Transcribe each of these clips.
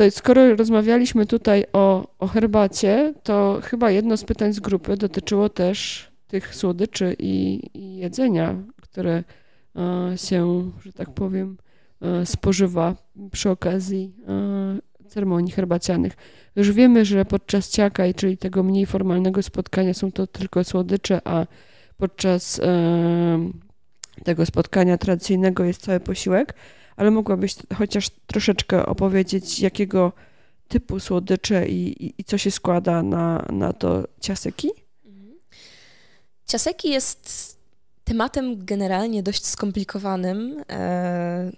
To skoro rozmawialiśmy tutaj o, o herbacie, to chyba jedno z pytań z grupy dotyczyło też tych słodyczy i, i jedzenia, które e, się, że tak powiem, e, spożywa przy okazji e, ceremonii herbacianych. Już wiemy, że podczas ciakaj, czyli tego mniej formalnego spotkania, są to tylko słodycze, a podczas tego spotkania tradycyjnego jest cały posiłek ale mogłabyś chociaż troszeczkę opowiedzieć, jakiego typu słodycze i, i, i co się składa na, na to ciaseki? Mhm. Ciaseki jest tematem generalnie dość skomplikowanym. E,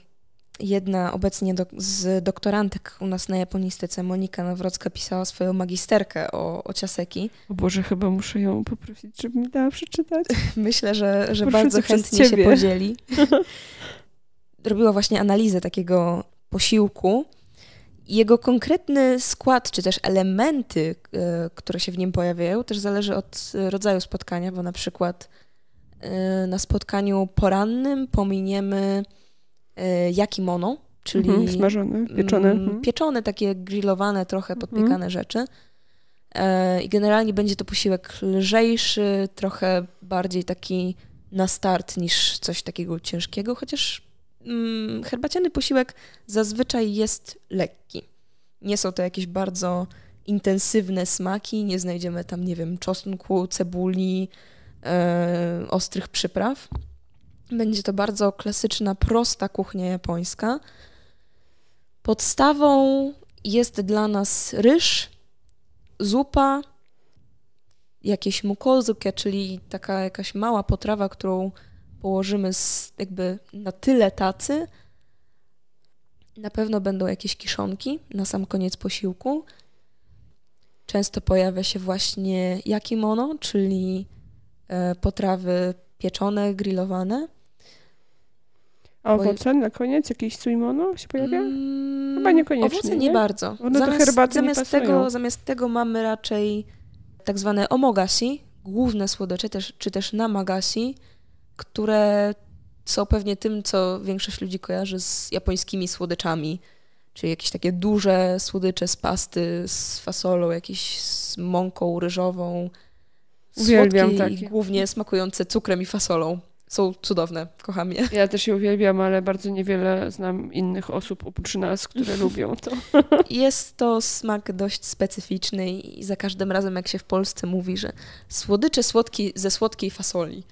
jedna obecnie do, z doktorantek u nas na japonistyce, Monika Nawrocka, pisała swoją magisterkę o, o ciaseki. O Boże, chyba muszę ją poprosić, żeby mi dała przeczytać. Myślę, że, że bardzo chętnie się podzieli. robiła właśnie analizę takiego posiłku. Jego konkretny skład, czy też elementy, e, które się w nim pojawiają, też zależy od e, rodzaju spotkania, bo na przykład e, na spotkaniu porannym pominiemy yakimono, czyli mhm, smażone, pieczone. Mm, mhm. Pieczone, takie grillowane, trochę podpiekane mhm. rzeczy. I generalnie będzie to posiłek lżejszy, trochę bardziej taki na start niż coś takiego ciężkiego, chociaż Mm, herbaciany posiłek zazwyczaj jest lekki. Nie są to jakieś bardzo intensywne smaki, nie znajdziemy tam, nie wiem, czosnku, cebuli, e, ostrych przypraw. Będzie to bardzo klasyczna, prosta kuchnia japońska. Podstawą jest dla nas ryż, zupa, jakieś mukozuke, czyli taka jakaś mała potrawa, którą położymy jakby na tyle tacy, na pewno będą jakieś kiszonki na sam koniec posiłku. Często pojawia się właśnie yakimono, czyli e, potrawy pieczone, grillowane. A owoce na koniec? Jakieś suimono się pojawia? Mm, Chyba niekoniecznie. Owoce nie, nie? bardzo. One zamiast, zamiast tego, zamiast tego mamy raczej tak zwane omogasi, główne słodycze, też, czy też namagasi, które są pewnie tym, co większość ludzi kojarzy z japońskimi słodyczami, czyli jakieś takie duże słodycze z pasty, z fasolą, jakieś z mąką ryżową. Uwielbiam słodkie takie. i głównie smakujące cukrem i fasolą. Są cudowne, kocham je. Ja też je uwielbiam, ale bardzo niewiele znam innych osób oprócz nas, które lubią to. Jest to smak dość specyficzny i za każdym razem, jak się w Polsce mówi, że słodycze słodki, ze słodkiej fasoli,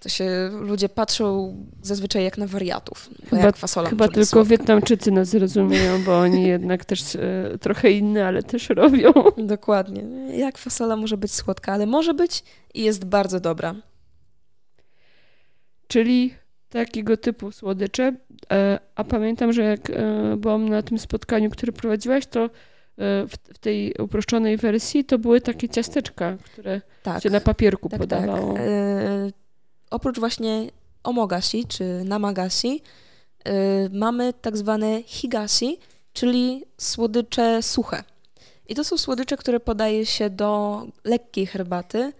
to się ludzie patrzą zazwyczaj jak na wariatów. Chyba, jak fasola chyba tylko słodka. Wietnamczycy nas zrozumieją, bo oni jednak też e, trochę inne, ale też robią. Dokładnie. Jak fasola może być słodka, ale może być i jest bardzo dobra. Czyli takiego typu słodycze. E, a pamiętam, że jak e, byłam na tym spotkaniu, które prowadziłaś, to e, w, w, tej uproszczonej wersji to były takie ciasteczka, które tak. się na papierku tak, tak. podawało. Tak oprócz właśnie omogasi czy namagashi, yy, mamy tak zwane higasi, czyli słodycze suche. I to są słodycze, które podaje się do lekkiej herbaty.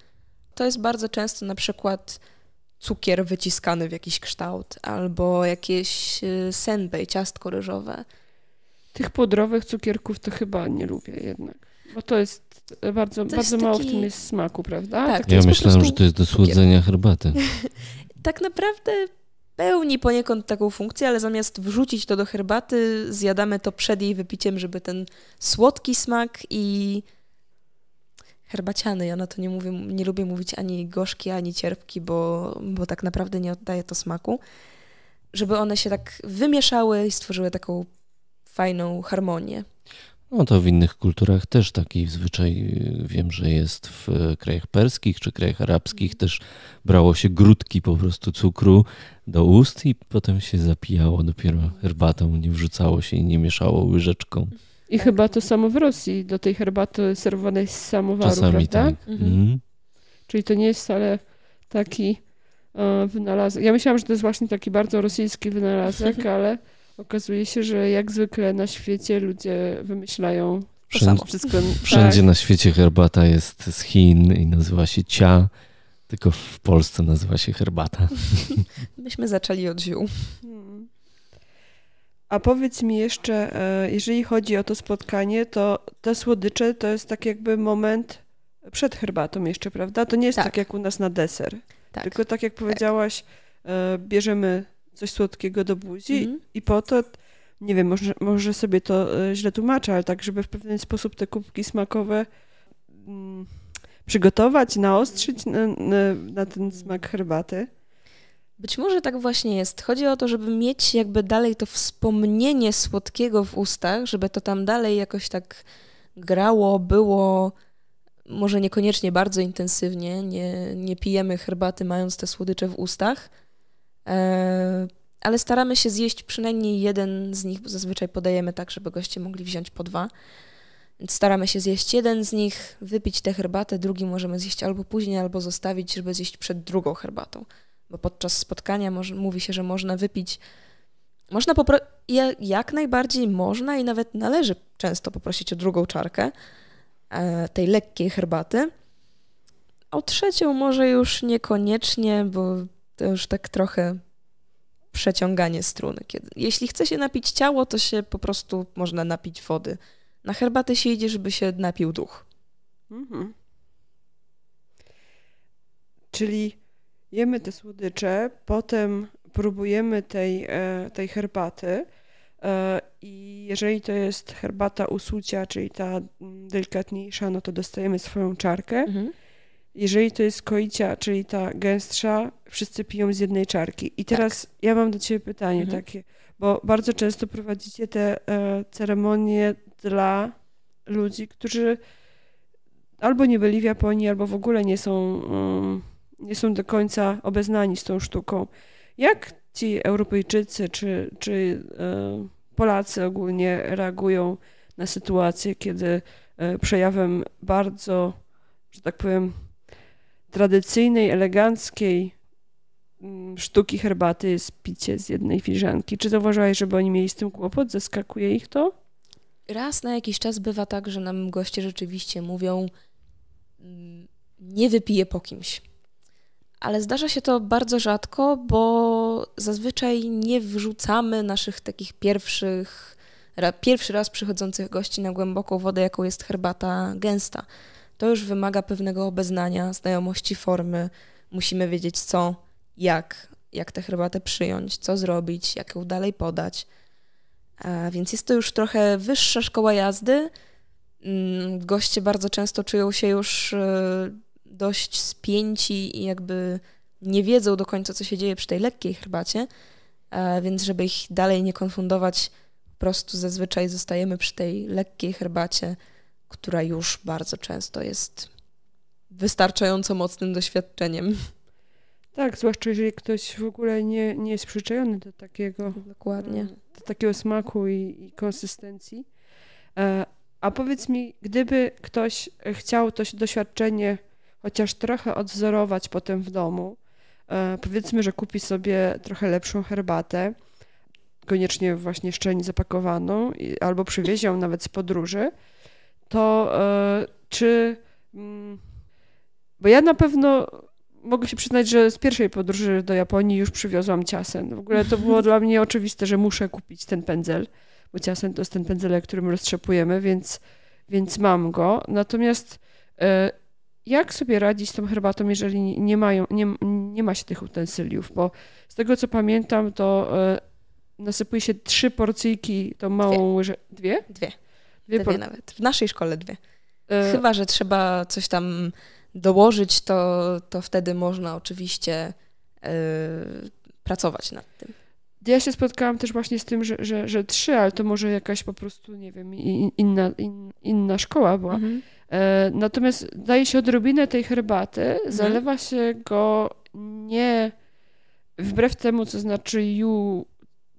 To jest bardzo często na przykład cukier wyciskany w jakiś kształt albo jakieś y, senbei, ciastko ryżowe. Tych podrowych cukierków to chyba nie lubię jednak. Bo to jest bardzo, bardzo mało w tym jest smaku, prawda? Tak, tak ja myślałam, prostu... że to jest do słodzenia herbaty. tak naprawdę pełni poniekąd taką funkcję, ale zamiast wrzucić to do herbaty, zjadamy to przed jej wypiciem, żeby ten słodki smak i herbaciany. Ja na to nie, mówię, nie lubię mówić ani gorzki, ani cierpki, bo, bo tak naprawdę nie oddaje to smaku. Żeby one się tak wymieszały i stworzyły taką fajną harmonię. No to w innych kulturach też taki zwyczaj y, wiem, że jest w e, krajach perskich czy krajach arabskich też brało się grudki po prostu cukru do ust i potem się zapijało dopiero herbatą, nie wrzucało się i nie mieszało łyżeczką. I tak. chyba to samo w Rosji, do tej herbaty serwowanej z samowaru, Czasami prawda? Tak. Mhm. Mhm. Czyli to nie jest wcale taki e, wynalazek. Ja myślałam, że to jest właśnie taki bardzo rosyjski wynalazek, ale Okazuje się, że jak zwykle na świecie ludzie wymyślają wszędzie, Wszystko, wszędzie tak. na świecie herbata jest z Chin i nazywa się cia, tylko w Polsce nazywa się herbata. Myśmy zaczęli od ziół. Hmm. A powiedz mi jeszcze, e, jeżeli chodzi o to spotkanie, to te słodycze to jest tak jakby moment przed herbatą jeszcze, prawda? To nie jest tak, tak jak u nas na deser. Tak. Tylko tak jak tak. powiedziałaś, e, bierzemy coś słodkiego do buzi mhm. i po to, nie wiem, może, może sobie to e, źle tłumaczę, ale tak, żeby w pewien sposób te kubki smakowe mm, przygotować, naostrzyć na, na, na ten mm. smak herbaty. Być może tak właśnie jest. Chodzi o to, żeby mieć jakby dalej to wspomnienie słodkiego w ustach, żeby to tam dalej jakoś tak grało, było, może niekoniecznie bardzo intensywnie, nie, nie pijemy herbaty mając te słodycze w ustach, E, ale staramy się zjeść przynajmniej jeden z nich, bo zazwyczaj podajemy tak, żeby goście mogli wziąć po dwa. Staramy się zjeść jeden z nich, wypić tę herbatę, drugi możemy zjeść albo później, albo zostawić, żeby zjeść przed drugą herbatą. Bo podczas spotkania może, mówi się, że można wypić. Można popro- jak najbardziej można i nawet należy często poprosić o drugą czarkę e, tej lekkiej herbaty. O trzecią może już niekoniecznie, bo to już tak trochę przeciąganie struny. Kiedy, jeśli chce się napić ciało, to się po prostu można napić wody. Na herbatę się idzie, żeby się napił duch. Mhm. Czyli jemy te słodycze, potem próbujemy tej, e, tej herbaty e, i jeżeli to jest herbata usucia, czyli ta mm, delikatniejsza, no to dostajemy swoją czarkę. Mhm jeżeli to jest koicia, czyli ta gęstsza, wszyscy piją z jednej czarki. I tak. teraz tak. ja mam do ciebie pytanie mhm. takie, bo bardzo często prowadzicie te e, ceremonie dla ludzi, którzy albo nie byli w Japonii, albo w ogóle nie są, mm, nie są do końca obeznani z tą sztuką. Jak ci Europejczycy czy, czy e, Polacy ogólnie reagują na sytuację, kiedy e, przejawem bardzo, że tak powiem, tradycyjnej, eleganckiej mm, sztuki herbaty jest picie z jednej filiżanki. Czy zauważyłaś, żeby oni mieli z tym kłopot? Zaskakuje ich to? Raz na jakiś czas bywa tak, że nam goście rzeczywiście mówią mm, nie wypiję po kimś. Ale zdarza się to bardzo rzadko, bo zazwyczaj nie wrzucamy naszych takich pierwszych, pierwszy raz przychodzących gości na głęboką wodę, jaką jest herbata gęsta to już wymaga pewnego obeznania, znajomości formy. Musimy wiedzieć co, jak, jak tę herbatę przyjąć, co zrobić, jak ją dalej podać. A więc jest to już trochę wyższa szkoła jazdy. Mm, goście bardzo często czują się już y, dość spięci i jakby nie wiedzą do końca, co się dzieje przy tej lekkiej herbacie, więc żeby ich dalej nie konfundować, po prostu zazwyczaj zostajemy przy tej lekkiej herbacie, która już bardzo często jest wystarczająco mocnym doświadczeniem. Tak, zwłaszcza jeżeli ktoś w ogóle nie, nie jest przyczajony do takiego. Dokładnie. Mm, do takiego smaku i, i konsystencji. E, a powiedz mi, gdyby ktoś chciał to doświadczenie chociaż trochę odwzorować potem w domu, e, powiedzmy, że kupi sobie trochę lepszą herbatę, koniecznie właśnie szczelnie zapakowaną, albo przywiezie ją nawet z podróży, to e, czy. Mm, bo ja na pewno mogę się przyznać, że z pierwszej podróży do Japonii już przywiozłam ciasen. W ogóle to było dla mnie oczywiste, że muszę kupić ten pędzel, bo ciasen to jest ten pędzel, którym roztrzepujemy, więc, więc mam go. Natomiast e, jak sobie radzić z tą herbatą, jeżeli nie, mają, nie, nie ma się tych utensyliów? Bo z tego, co pamiętam, to e, nasypuje się trzy porcyjki, tą małą dwie. Dwie? Dwie. Dwie, dwie nawet. W naszej szkole dwie. Y Chyba, że trzeba coś tam dołożyć, to, to wtedy można oczywiście y pracować nad tym. Ja się spotkałam też właśnie z tym, że, że, że trzy, ale to może jakaś po prostu, nie wiem, inna, in, inna szkoła była. Mhm. E, natomiast daje się odrobinę tej herbaty, mhm. zalewa się go nie wbrew temu, co znaczy you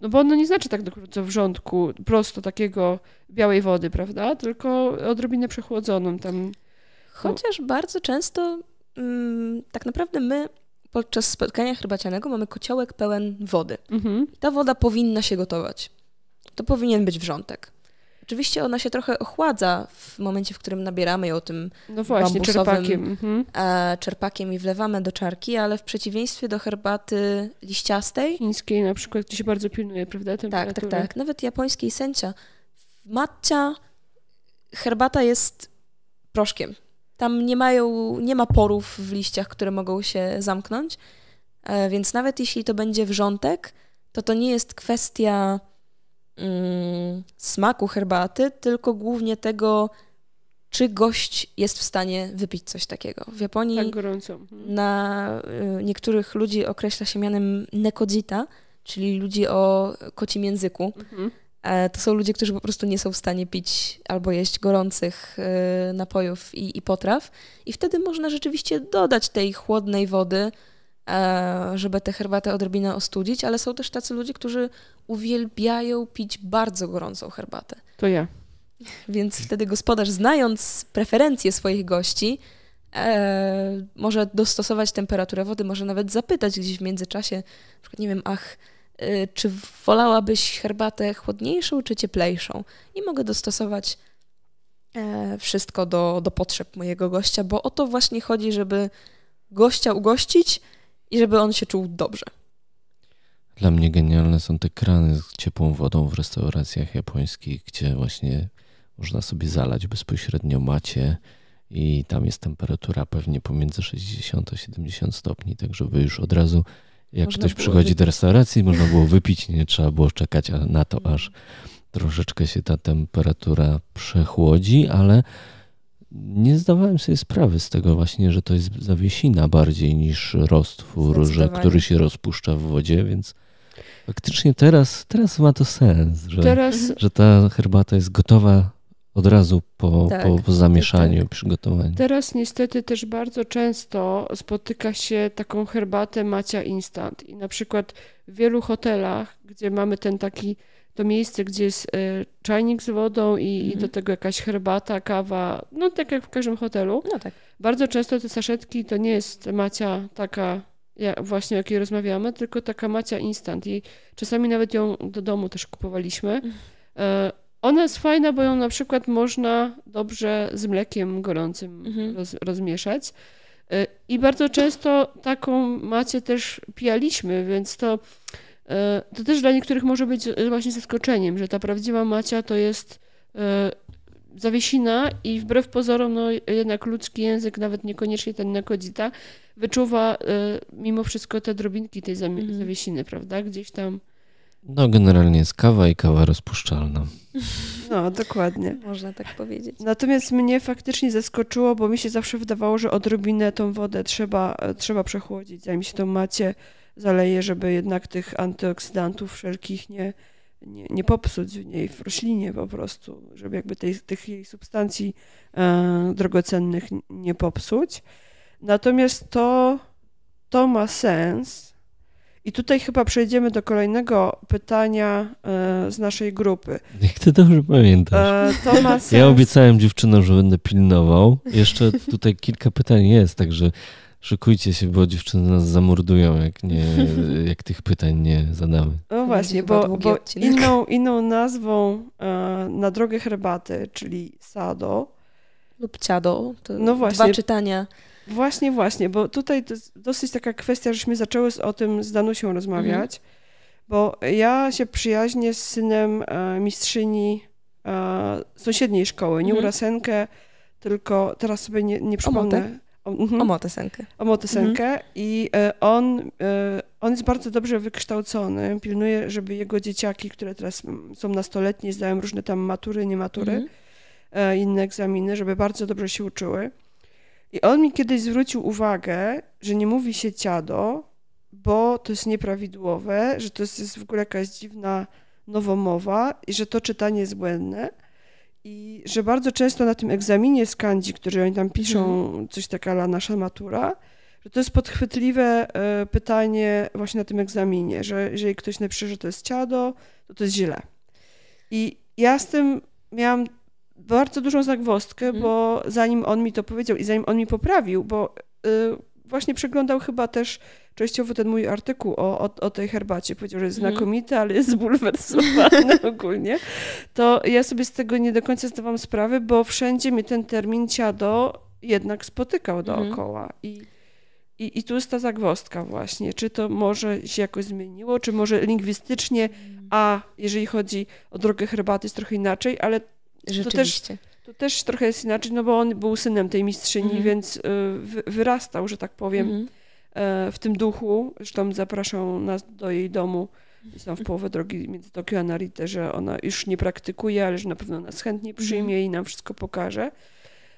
no bo ono nie znaczy tak do wrzątku, prosto takiego białej wody, prawda? Tylko odrobinę przechłodzoną tam. Chociaż bardzo często mm, tak naprawdę my podczas spotkania herbacianego mamy kociołek pełen wody. Mhm. Ta woda powinna się gotować. To powinien być wrzątek rzeczywiście ona się trochę ochładza w momencie, w którym nabieramy ją tym no właśnie, czerpakiem. Mhm. E, czerpakiem i wlewamy do czarki, ale w przeciwieństwie do herbaty liściastej. Chińskiej na przykład, gdzie się bardzo pilnuje, prawda? Tak, tak, tak. Nawet japońskiej w Matcia herbata jest proszkiem. Tam nie, mają, nie ma porów w liściach, które mogą się zamknąć, e, więc nawet jeśli to będzie wrzątek, to to nie jest kwestia Mm, smaku herbaty, tylko głównie tego, czy gość jest w stanie wypić coś takiego. W Japonii tak gorąco. Mhm. na y, niektórych ludzi określa się mianem nekodzita, czyli ludzi o kocim języku. Mhm. E, to są ludzie, którzy po prostu nie są w stanie pić albo jeść gorących y, napojów i, i potraw. I wtedy można rzeczywiście dodać tej chłodnej wody, E, żeby tę herbatę odrobinę ostudzić, ale są też tacy ludzie, którzy uwielbiają pić bardzo gorącą herbatę. To ja. Więc wtedy gospodarz, znając preferencje swoich gości, e, może dostosować temperaturę wody, może nawet zapytać gdzieś w międzyczasie, na przykład, nie wiem, ach, e, czy wolałabyś herbatę chłodniejszą czy cieplejszą? I mogę dostosować wszystko do, do potrzeb mojego gościa, bo o to właśnie chodzi, żeby gościa ugościć, i żeby on się czuł dobrze. Dla mnie genialne są te krany z ciepłą wodą w restauracjach japońskich, gdzie właśnie można sobie zalać bezpośrednio macie i tam jest temperatura pewnie pomiędzy 60 a 70 stopni, tak żeby już od razu jak można ktoś przychodzi wypić. do restauracji, można było wypić, nie trzeba było czekać na to, mhm. aż troszeczkę się ta temperatura przechłodzi, ale nie zdawałem sobie sprawy z tego właśnie, że to jest zawiesina bardziej niż roztwór, że, który się rozpuszcza w wodzie, więc faktycznie teraz, teraz ma to sens, że, teraz... Mhm. że ta herbata jest gotowa od razu po, tak, po, tak, zamieszaniu, tak. przygotowaniu. Teraz niestety też bardzo często spotyka się taką herbatę macia instant i na przykład w wielu hotelach, gdzie mamy ten taki to miejsce, gdzie jest e, czajnik z wodą i, mhm. i, do mhm. tego jakaś herbata, kawa, no tak jak w każdym hotelu. No tak. Bardzo często te saszetki to nie jest macia taka ja, właśnie, o jakiej rozmawiamy, tylko taka macia instant i czasami nawet ją do domu też kupowaliśmy. Mhm. E, ona jest fajna, bo ją na przykład można dobrze z mlekiem gorącym mhm. roz, rozmieszać. E, I bardzo często taką macie też pijaliśmy, więc to E, to też dla niektórych może być e, właśnie zaskoczeniem, że ta prawdziwa macia to jest e, zawiesina i wbrew pozorom no, jednak ludzki język, nawet niekoniecznie ten ta wyczuwa mimo wszystko te drobinki tej mhm. zawiesiny, prawda? Gdzieś tam. No, generalnie jest kawa i kawa rozpuszczalna. No, dokładnie. Można tak powiedzieć. Natomiast mnie faktycznie zaskoczyło, bo mi się zawsze wydawało, że odrobinę tą wodę trzeba, trzeba przechłodzić, zanim się tą macie zaleje, żeby jednak tych antyoksydantów wszelkich nie, nie, nie popsuć w niej, w roślinie po prostu, żeby jakby tej, tych jej substancji e, drogocennych nie popsuć. Natomiast to, to ma sens. I tutaj chyba przejdziemy do kolejnego pytania e, z naszej grupy. Jak ty dobrze pamiętasz. E, to ma sens. Ja obiecałem dziewczynom, że będę pilnował. Jeszcze tutaj kilka pytań jest, także Szykujcie się, bo dziewczyny nas zamordują, jak, nie, jak tych pytań nie zadamy. No właśnie, bo, bo inną, inną nazwą e, na drogę herbaty, czyli sado. Lub ciado. To no właśnie. Dwa czytania. Właśnie, właśnie, bo tutaj to jest dosyć taka kwestia, żeśmy zaczęły o tym z Danusią rozmawiać, mhm. bo ja się przyjaźnię z synem e, mistrzyni e, sąsiedniej szkoły, nie mhm. Urasenkę, tylko teraz sobie nie, nie przypomnę. O, mhm. o Motesenkę. O Motesenkę mhm. i e, on, e, on jest bardzo dobrze wykształcony, pilnuje, żeby jego dzieciaki, które teraz są nastoletnie, zdają różne tam matury, niematury, mhm. E, inne egzaminy, żeby bardzo dobrze się uczyły. I on mi kiedyś zwrócił uwagę, że nie mówi się ciado, bo to jest nieprawidłowe, że to jest w ogóle jakaś dziwna nowomowa i że to czytanie jest błędne. I że bardzo często na tym egzaminie z kandzi, który oni tam piszą, mhm. coś taka nasza matura, że to jest podchwytliwe e, pytanie właśnie na tym egzaminie, że jeżeli ktoś napisze, że to jest ciado, to to jest źle. I ja z tym miałam bardzo dużą zagwostkę, mhm. bo zanim on mi to powiedział i zanim on mi poprawił, bo y, właśnie przeglądał chyba też częściowo ten mój artykuł o, o, o tej herbacie. Powiedział, że jest mm. znakomity, ale jest zbulwersowany ogólnie. To ja sobie z tego nie do końca zdawałam sprawy, bo wszędzie mi ten termin ciado jednak spotykał mhm. dookoła. Mm. I, i, I tu jest ta zagwostka właśnie. Czy to może się jakoś zmieniło, czy może lingwistycznie, a jeżeli chodzi o drogę herbaty jest trochę inaczej, ale Rzeczywiście. To też to też trochę jest inaczej, no bo on był synem tej mistrzyni, mhm. więc y, wyrastał, że tak powiem, y, w tym duchu. Zresztą zapraszał nas do jej domu. Są w połowie drogi między Tokio a Narite, że ona już nie praktykuje, ale że na pewno nas chętnie mhm. przyjmie i nam wszystko pokaże.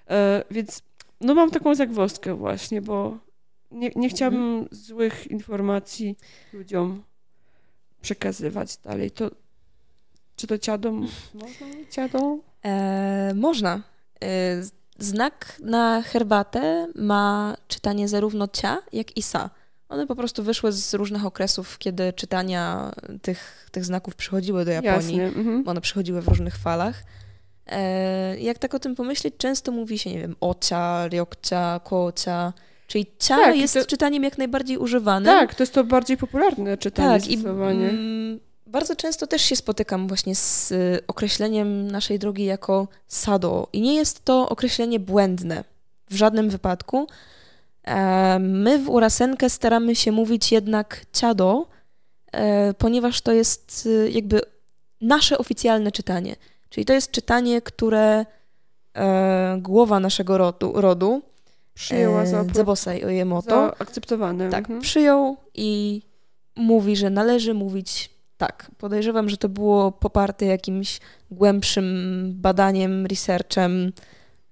E, więc no mam taką zagwozdkę właśnie, bo nie, nie chciałabym złych informacji ludziom przekazywać dalej. To, czy to ciadą można? Ciadą? E, można. E, znak na herbatę ma czytanie zarówno cia, jak i sa. One po prostu wyszły z różnych okresów, kiedy czytania tych, tych znaków przychodziły do Japonii. Jasne. Mhm. One przychodziły w różnych falach. E, jak tak o tym pomyśleć, często mówi się, nie wiem, ocia, ryokcia, kocia. Czyli cia tak, jest to... czytaniem jak najbardziej używanym. Tak, to jest to bardziej popularne czytanie tak, I, mm, bardzo często też się spotykam właśnie z y, określeniem naszej drogi jako sado i nie jest to określenie błędne w żadnym wypadku. E, my w Urasenkę staramy się mówić jednak ciado, e, ponieważ to jest y, jakby nasze oficjalne czytanie. Czyli to jest czytanie, które e, głowa naszego rodu, rodu przyjęła za Zabosaj Za akceptowane. Tak, mhm. przyjął i mówi, że należy mówić tak, podejrzewam, że to było poparte jakimś głębszym badaniem, researchem,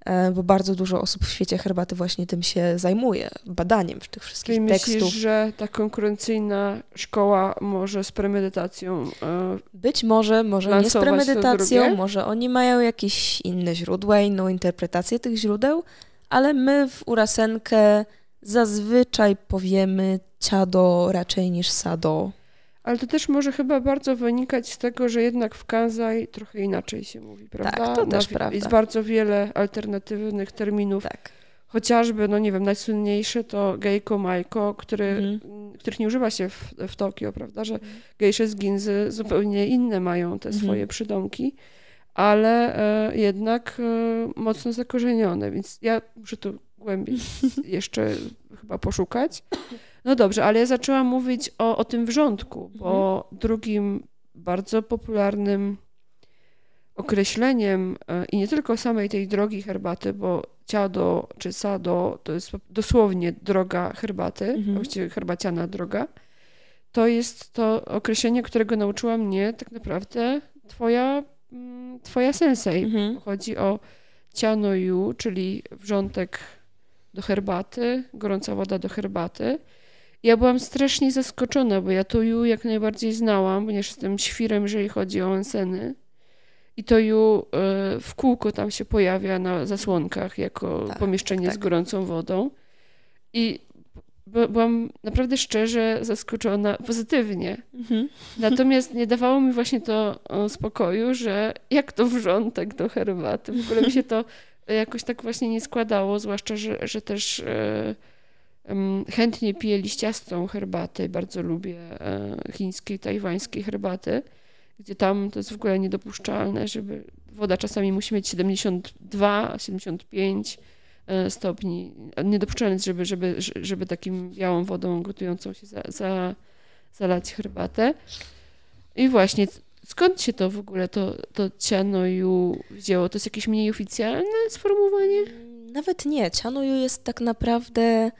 e, bo bardzo dużo osób w świecie herbaty właśnie tym się zajmuje, badaniem w tych wszystkich Czyli tekstów. myślisz, że ta konkurencyjna szkoła może z premedytacją e, Być może, może nie z premedytacją, może oni mają jakieś inne źródła, inną interpretację tych źródeł, ale my w Urasenkę zazwyczaj powiemy ciado raczej niż sado ale to też może chyba bardzo wynikać z tego, że jednak w Kansai trochę inaczej się mówi, tak, prawda? Tak, to też Na, prawda. Jest bardzo wiele alternatywnych terminów. Tak. Chociażby, no nie wiem, najsłynniejsze to gejko, majko, który, mhm. Mm, których nie używa się w, w Tokio, prawda? Że mhm. gejsze z Ginzy zupełnie inne mają te mhm. swoje przydomki, ale e, jednak e, mocno zakorzenione, więc ja muszę tu głębiej jeszcze chyba poszukać. No dobrze, ale ja zaczęłam mówić o, o tym wrzątku, bo mhm. drugim bardzo popularnym określeniem e, i nie tylko samej tej drogi herbaty, bo ciado czy sado to jest dosłownie droga herbaty, mhm. właściwie herbaciana droga, to jest to określenie, którego nauczyła mnie tak naprawdę twoja, mm, twoja sensei. Mhm. Chodzi o ciano yu, czyli wrzątek do herbaty, gorąca woda do herbaty. Ja byłam strasznie zaskoczona, bo ja to ju jak najbardziej znałam, ponieważ jestem świrem, jeżeli chodzi o onseny. I to ju e, w kółko tam się pojawia na zasłonkach jako tak, pomieszczenie tak. z gorącą wodą. I byłam naprawdę szczerze zaskoczona pozytywnie. Mhm. Natomiast nie dawało mi właśnie to e, spokoju, że jak to wrzątek tak do herbaty. W ogóle mi się to jakoś tak właśnie nie składało, zwłaszcza, że, że też e, Chętnie piję liściastą herbatę, bardzo lubię e, chińskie, tajwańskie herbaty, gdzie tam to jest w ogóle niedopuszczalne, żeby woda czasami musi mieć 72, 75 e, stopni. Niedopuszczalne jest, żeby, żeby, żeby takim białą wodą gotującą się za, za, zalać herbatę. I właśnie, skąd się to w ogóle, to, to cianoju wzięło? To jest jakieś mniej oficjalne sformułowanie? Mm, nawet nie. cianoyu jest tak naprawdę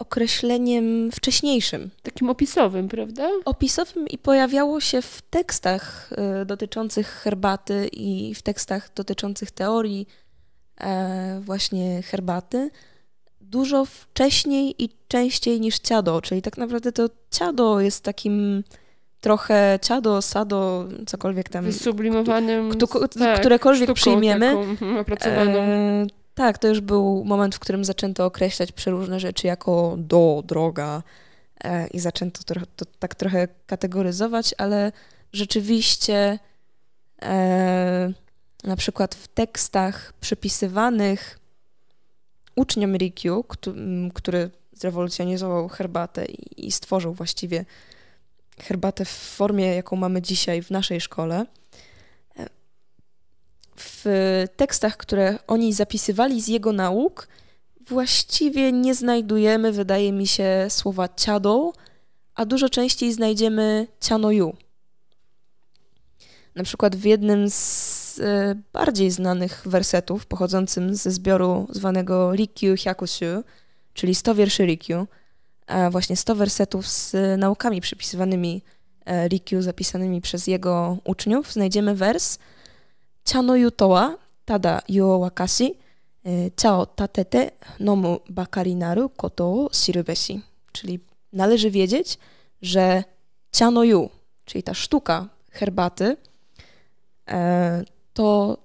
określeniem wcześniejszym. Takim opisowym, prawda? Opisowym i pojawiało się w tekstach e, dotyczących herbaty i w tekstach dotyczących teorii e, właśnie herbaty dużo wcześniej i częściej niż ciado, czyli tak naprawdę to ciado jest takim trochę ciado, sado, cokolwiek tam. Sublimowanym. Któ- tak, którekolwiek przyjmiemy. Taką mhm, opracowaną. E, tak, to już był moment, w którym zaczęto określać przeróżne rzeczy jako do, droga e, i zaczęto to, to, tak trochę kategoryzować, ale rzeczywiście e, na przykład w tekstach przypisywanych uczniom Rikiu, który zrewolucjonizował herbatę i stworzył właściwie herbatę w formie, jaką mamy dzisiaj w naszej szkole, w tekstach, które oni zapisywali z jego nauk, właściwie nie znajdujemy, wydaje mi się, słowa ciadą, a dużo częściej znajdziemy cianoju. Na przykład w jednym z e, bardziej znanych wersetów pochodzącym ze zbioru zwanego Rikyu Hyakushu, czyli 100 wierszy Rikyu, a właśnie 100 wersetów z naukami przypisywanymi e, Rikyu, zapisanymi przez jego uczniów, znajdziemy wers –茶の湯とはただ湯を沸かし、えー、茶を立てて飲むばかりなることを知るべし。Czyli e, należy wiedzieć, że cianoju, czyli ta sztuka herbaty, e, to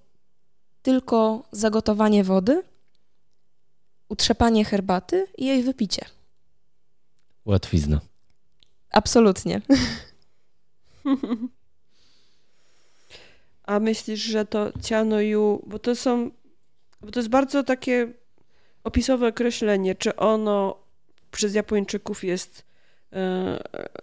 tylko zagotowanie wody, utrzepanie herbaty i jej wypicie. Łatwizna. Absolutnie. a myślisz, że to ciano yu, bo to są, bo to jest bardzo takie opisowe określenie, czy ono przez Japończyków jest e,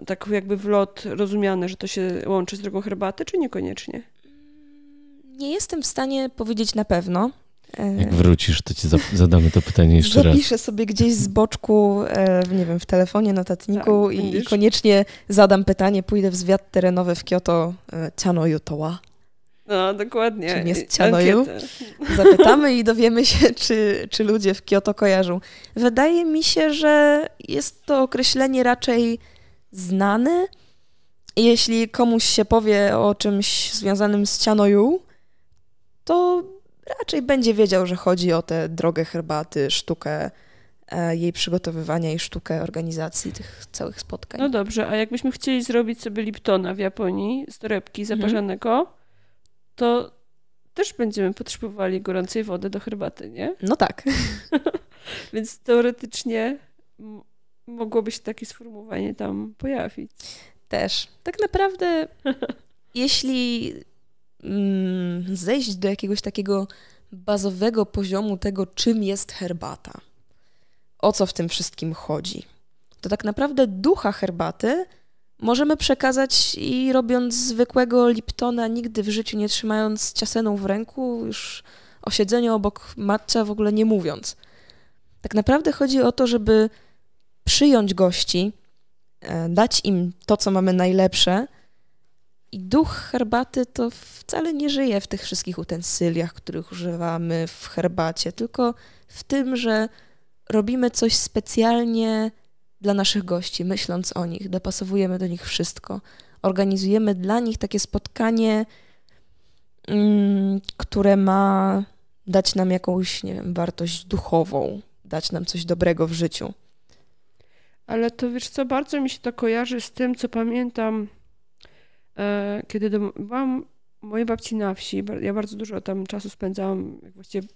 tak jakby w lot rozumiane, że to się łączy z drogą herbaty, czy niekoniecznie? Mm, nie jestem w stanie powiedzieć na pewno. E, Jak wrócisz, to ci zadamy to pytanie jeszcze Zapiszę raz. Zapiszę sobie gdzieś z boczku, e, nie wiem, w telefonie, notatniku tak, i, i, koniecznie zadam pytanie, pójdę w zwiat terenowy w Kyoto, Ciano Yutowa. No, dokładnie. Czym jest Cianoju? Zapytamy i dowiemy się, czy, czy ludzie w Kyoto kojarzą. Wydaje mi się, że jest to określenie raczej znane. Jeśli komuś się powie o czymś związanym z Cianoju, to raczej będzie wiedział, że chodzi o tę drogę herbaty, sztukę e, jej przygotowywania i sztukę organizacji tych całych spotkań. No dobrze, a jakbyśmy chcieli zrobić sobie Liptona w Japonii z torebki mhm. zaparzanego... mhm to też będziemy potrzebowali gorącej wody do herbaty, nie? No tak. Więc teoretycznie mogłoby się takie sformułowanie tam pojawić. Też. Tak naprawdę, jeśli mm, zejść do jakiegoś takiego bazowego poziomu tego, czym jest herbata, o co w tym wszystkim chodzi, to tak naprawdę ducha herbaty możemy przekazać i robiąc zwykłego Liptona, nigdy w życiu nie trzymając ciaseną w ręku, już o siedzeniu obok matcia w ogóle nie mówiąc. Tak naprawdę chodzi o to, żeby przyjąć gości, e, dać im to, co mamy najlepsze. I duch herbaty to wcale nie żyje w tych wszystkich utensyliach, których używamy w herbacie, tylko w tym, że robimy coś specjalnie dla naszych gości, myśląc o nich, dopasowujemy do nich wszystko. Organizujemy dla nich takie spotkanie, mm, które ma dać nam jakąś, nie wiem, wartość duchową, dać nam coś dobrego w życiu. Ale to wiesz co, bardzo mi się to kojarzy z tym, co pamiętam, e, kiedy do, byłam mojej babci na wsi. Ja bardzo dużo tam czasu spędzałam, właściwie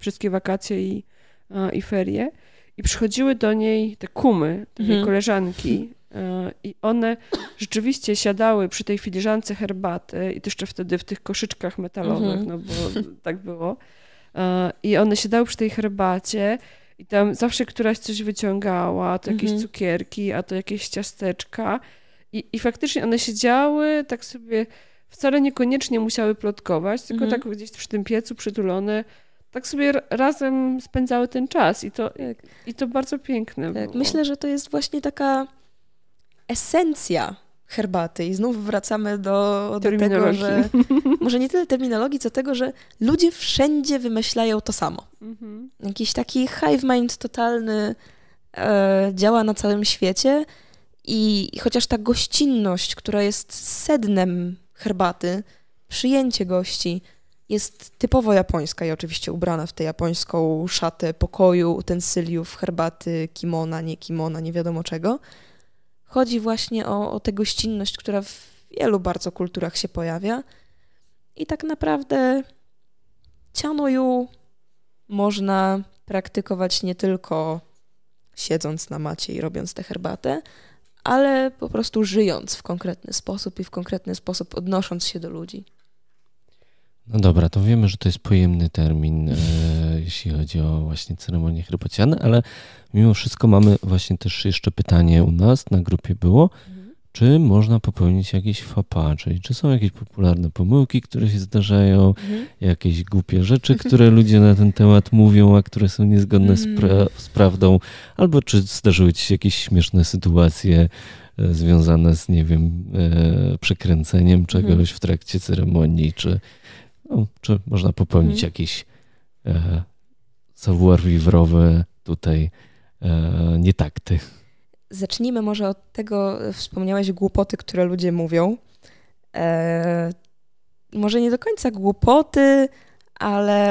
wszystkie wakacje i, e, i ferie. I przychodziły do niej te kumy, te mhm. jej koleżanki, e, i one rzeczywiście siadały przy tej filiżance herbaty i to jeszcze wtedy w tych koszyczkach metalowych, mhm. no bo tak było. E, I one siadały przy tej herbacie i tam zawsze któraś coś wyciągała, to jakieś mhm. cukierki, a to jakieś ciasteczka. I, i faktycznie one siedziały tak sobie, wcale niekoniecznie musiały plotkować, tylko mhm. tak gdzieś przy tym piecu przytulone tak sobie razem spędzały ten czas i to, tak. i to bardzo piękne. Tak. Było. Myślę, że to jest właśnie taka esencja herbaty. I znów wracamy do, do tego, że może nie tyle terminologii, co tego, że ludzie wszędzie wymyślają to samo. Mhm. Jakiś taki hive mind totalny e, działa na całym świecie i, i chociaż ta gościnność, która jest sednem herbaty, przyjęcie gości, jest typowo japońska i oczywiście ubrana w tę japońską szatę pokoju, utensyliów, herbaty, kimona, nie kimona, nie wiadomo czego. Chodzi właśnie o, o tę gościnność, która w wielu bardzo kulturach się pojawia. I tak naprawdę cianoju można praktykować nie tylko siedząc na macie i robiąc tę herbatę, ale po prostu żyjąc w konkretny sposób i w konkretny sposób odnosząc się do ludzi. No dobra, to wiemy, że to jest pojemny termin, e, jeśli chodzi o właśnie ceremonię chrypociany, ale mimo wszystko mamy właśnie też jeszcze pytanie u nas na grupie było, mhm. czy można popełnić jakieś fapa, czyli czy są jakieś popularne pomyłki, które się zdarzają, mhm. jakieś głupie rzeczy, które ludzie na ten temat mówią, a które są niezgodne z, pra mm. z prawdą, albo czy zdarzyły ci się jakieś śmieszne sytuacje, e, związane z, nie wiem, e, przekręceniem czegoś mhm. w trakcie ceremonii, czy no, czy można popełnić mhm. jakiś e, savoir tutaj e, nietakty. Zacznijmy może od tego, e, wspomniałeś głupoty, które ludzie mówią. E, może nie do końca głupoty, ale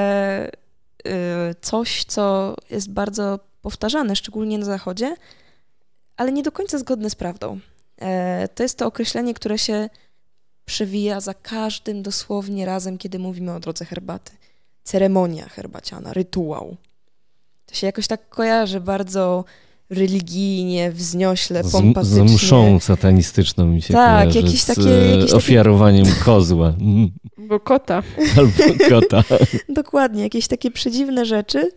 e, coś, co jest bardzo powtarzane, szczególnie na Zachodzie, ale nie do końca zgodne z prawdą. E, to jest to określenie, które się przewija za każdym dosłownie razem, kiedy mówimy o drodze herbaty. Ceremonia herbaciana, rytuał. To się jakoś tak kojarzy bardzo religijnie, wzniośle, pompatycznie. Z, z mszą satanistyczną mi się tak, kojarzy. Jakieś takie, e, jakieś ofiarowaniem takie... kozła. Albo kota. Albo kota. Dokładnie, jakieś takie przedziwne rzeczy.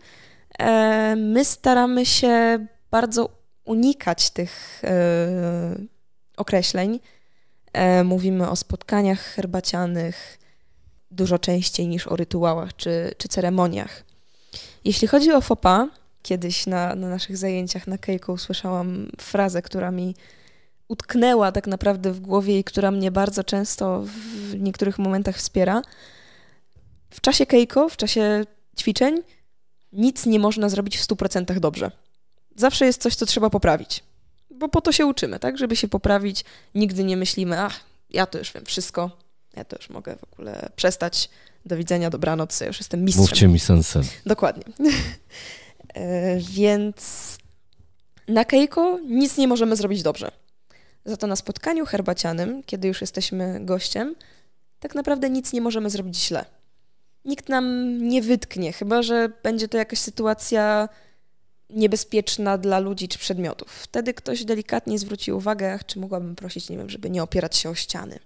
E, my staramy się bardzo unikać tych e, określeń. E, mówimy o spotkaniach herbacianych dużo częściej niż o rytuałach czy, czy ceremoniach. Jeśli chodzi o FOPA, kiedyś na, na naszych zajęciach na Kejku usłyszałam frazę, która mi utknęła tak naprawdę w głowie i która mnie bardzo często w niektórych momentach wspiera. W czasie Kejko, w czasie ćwiczeń, nic nie można zrobić w 100% dobrze. Zawsze jest coś, co trzeba poprawić bo po to się uczymy, tak? Żeby się poprawić, nigdy nie myślimy, ach, ja to już wiem wszystko, ja to już mogę w ogóle przestać, do widzenia, dobranoc, ja już jestem mistrzem. Mówcie mi sensem. Dokładnie. E, więc na Keiko nic nie możemy zrobić dobrze. Za to na spotkaniu herbacianym, kiedy już jesteśmy gościem, tak naprawdę nic nie możemy zrobić źle. Nikt nam nie wytknie, chyba że będzie to jakaś sytuacja niebezpieczna dla ludzi czy przedmiotów. Wtedy ktoś delikatnie zwrócił uwagę, czy mogłabym prosić, nie wiem, żeby nie opierać się o ściany.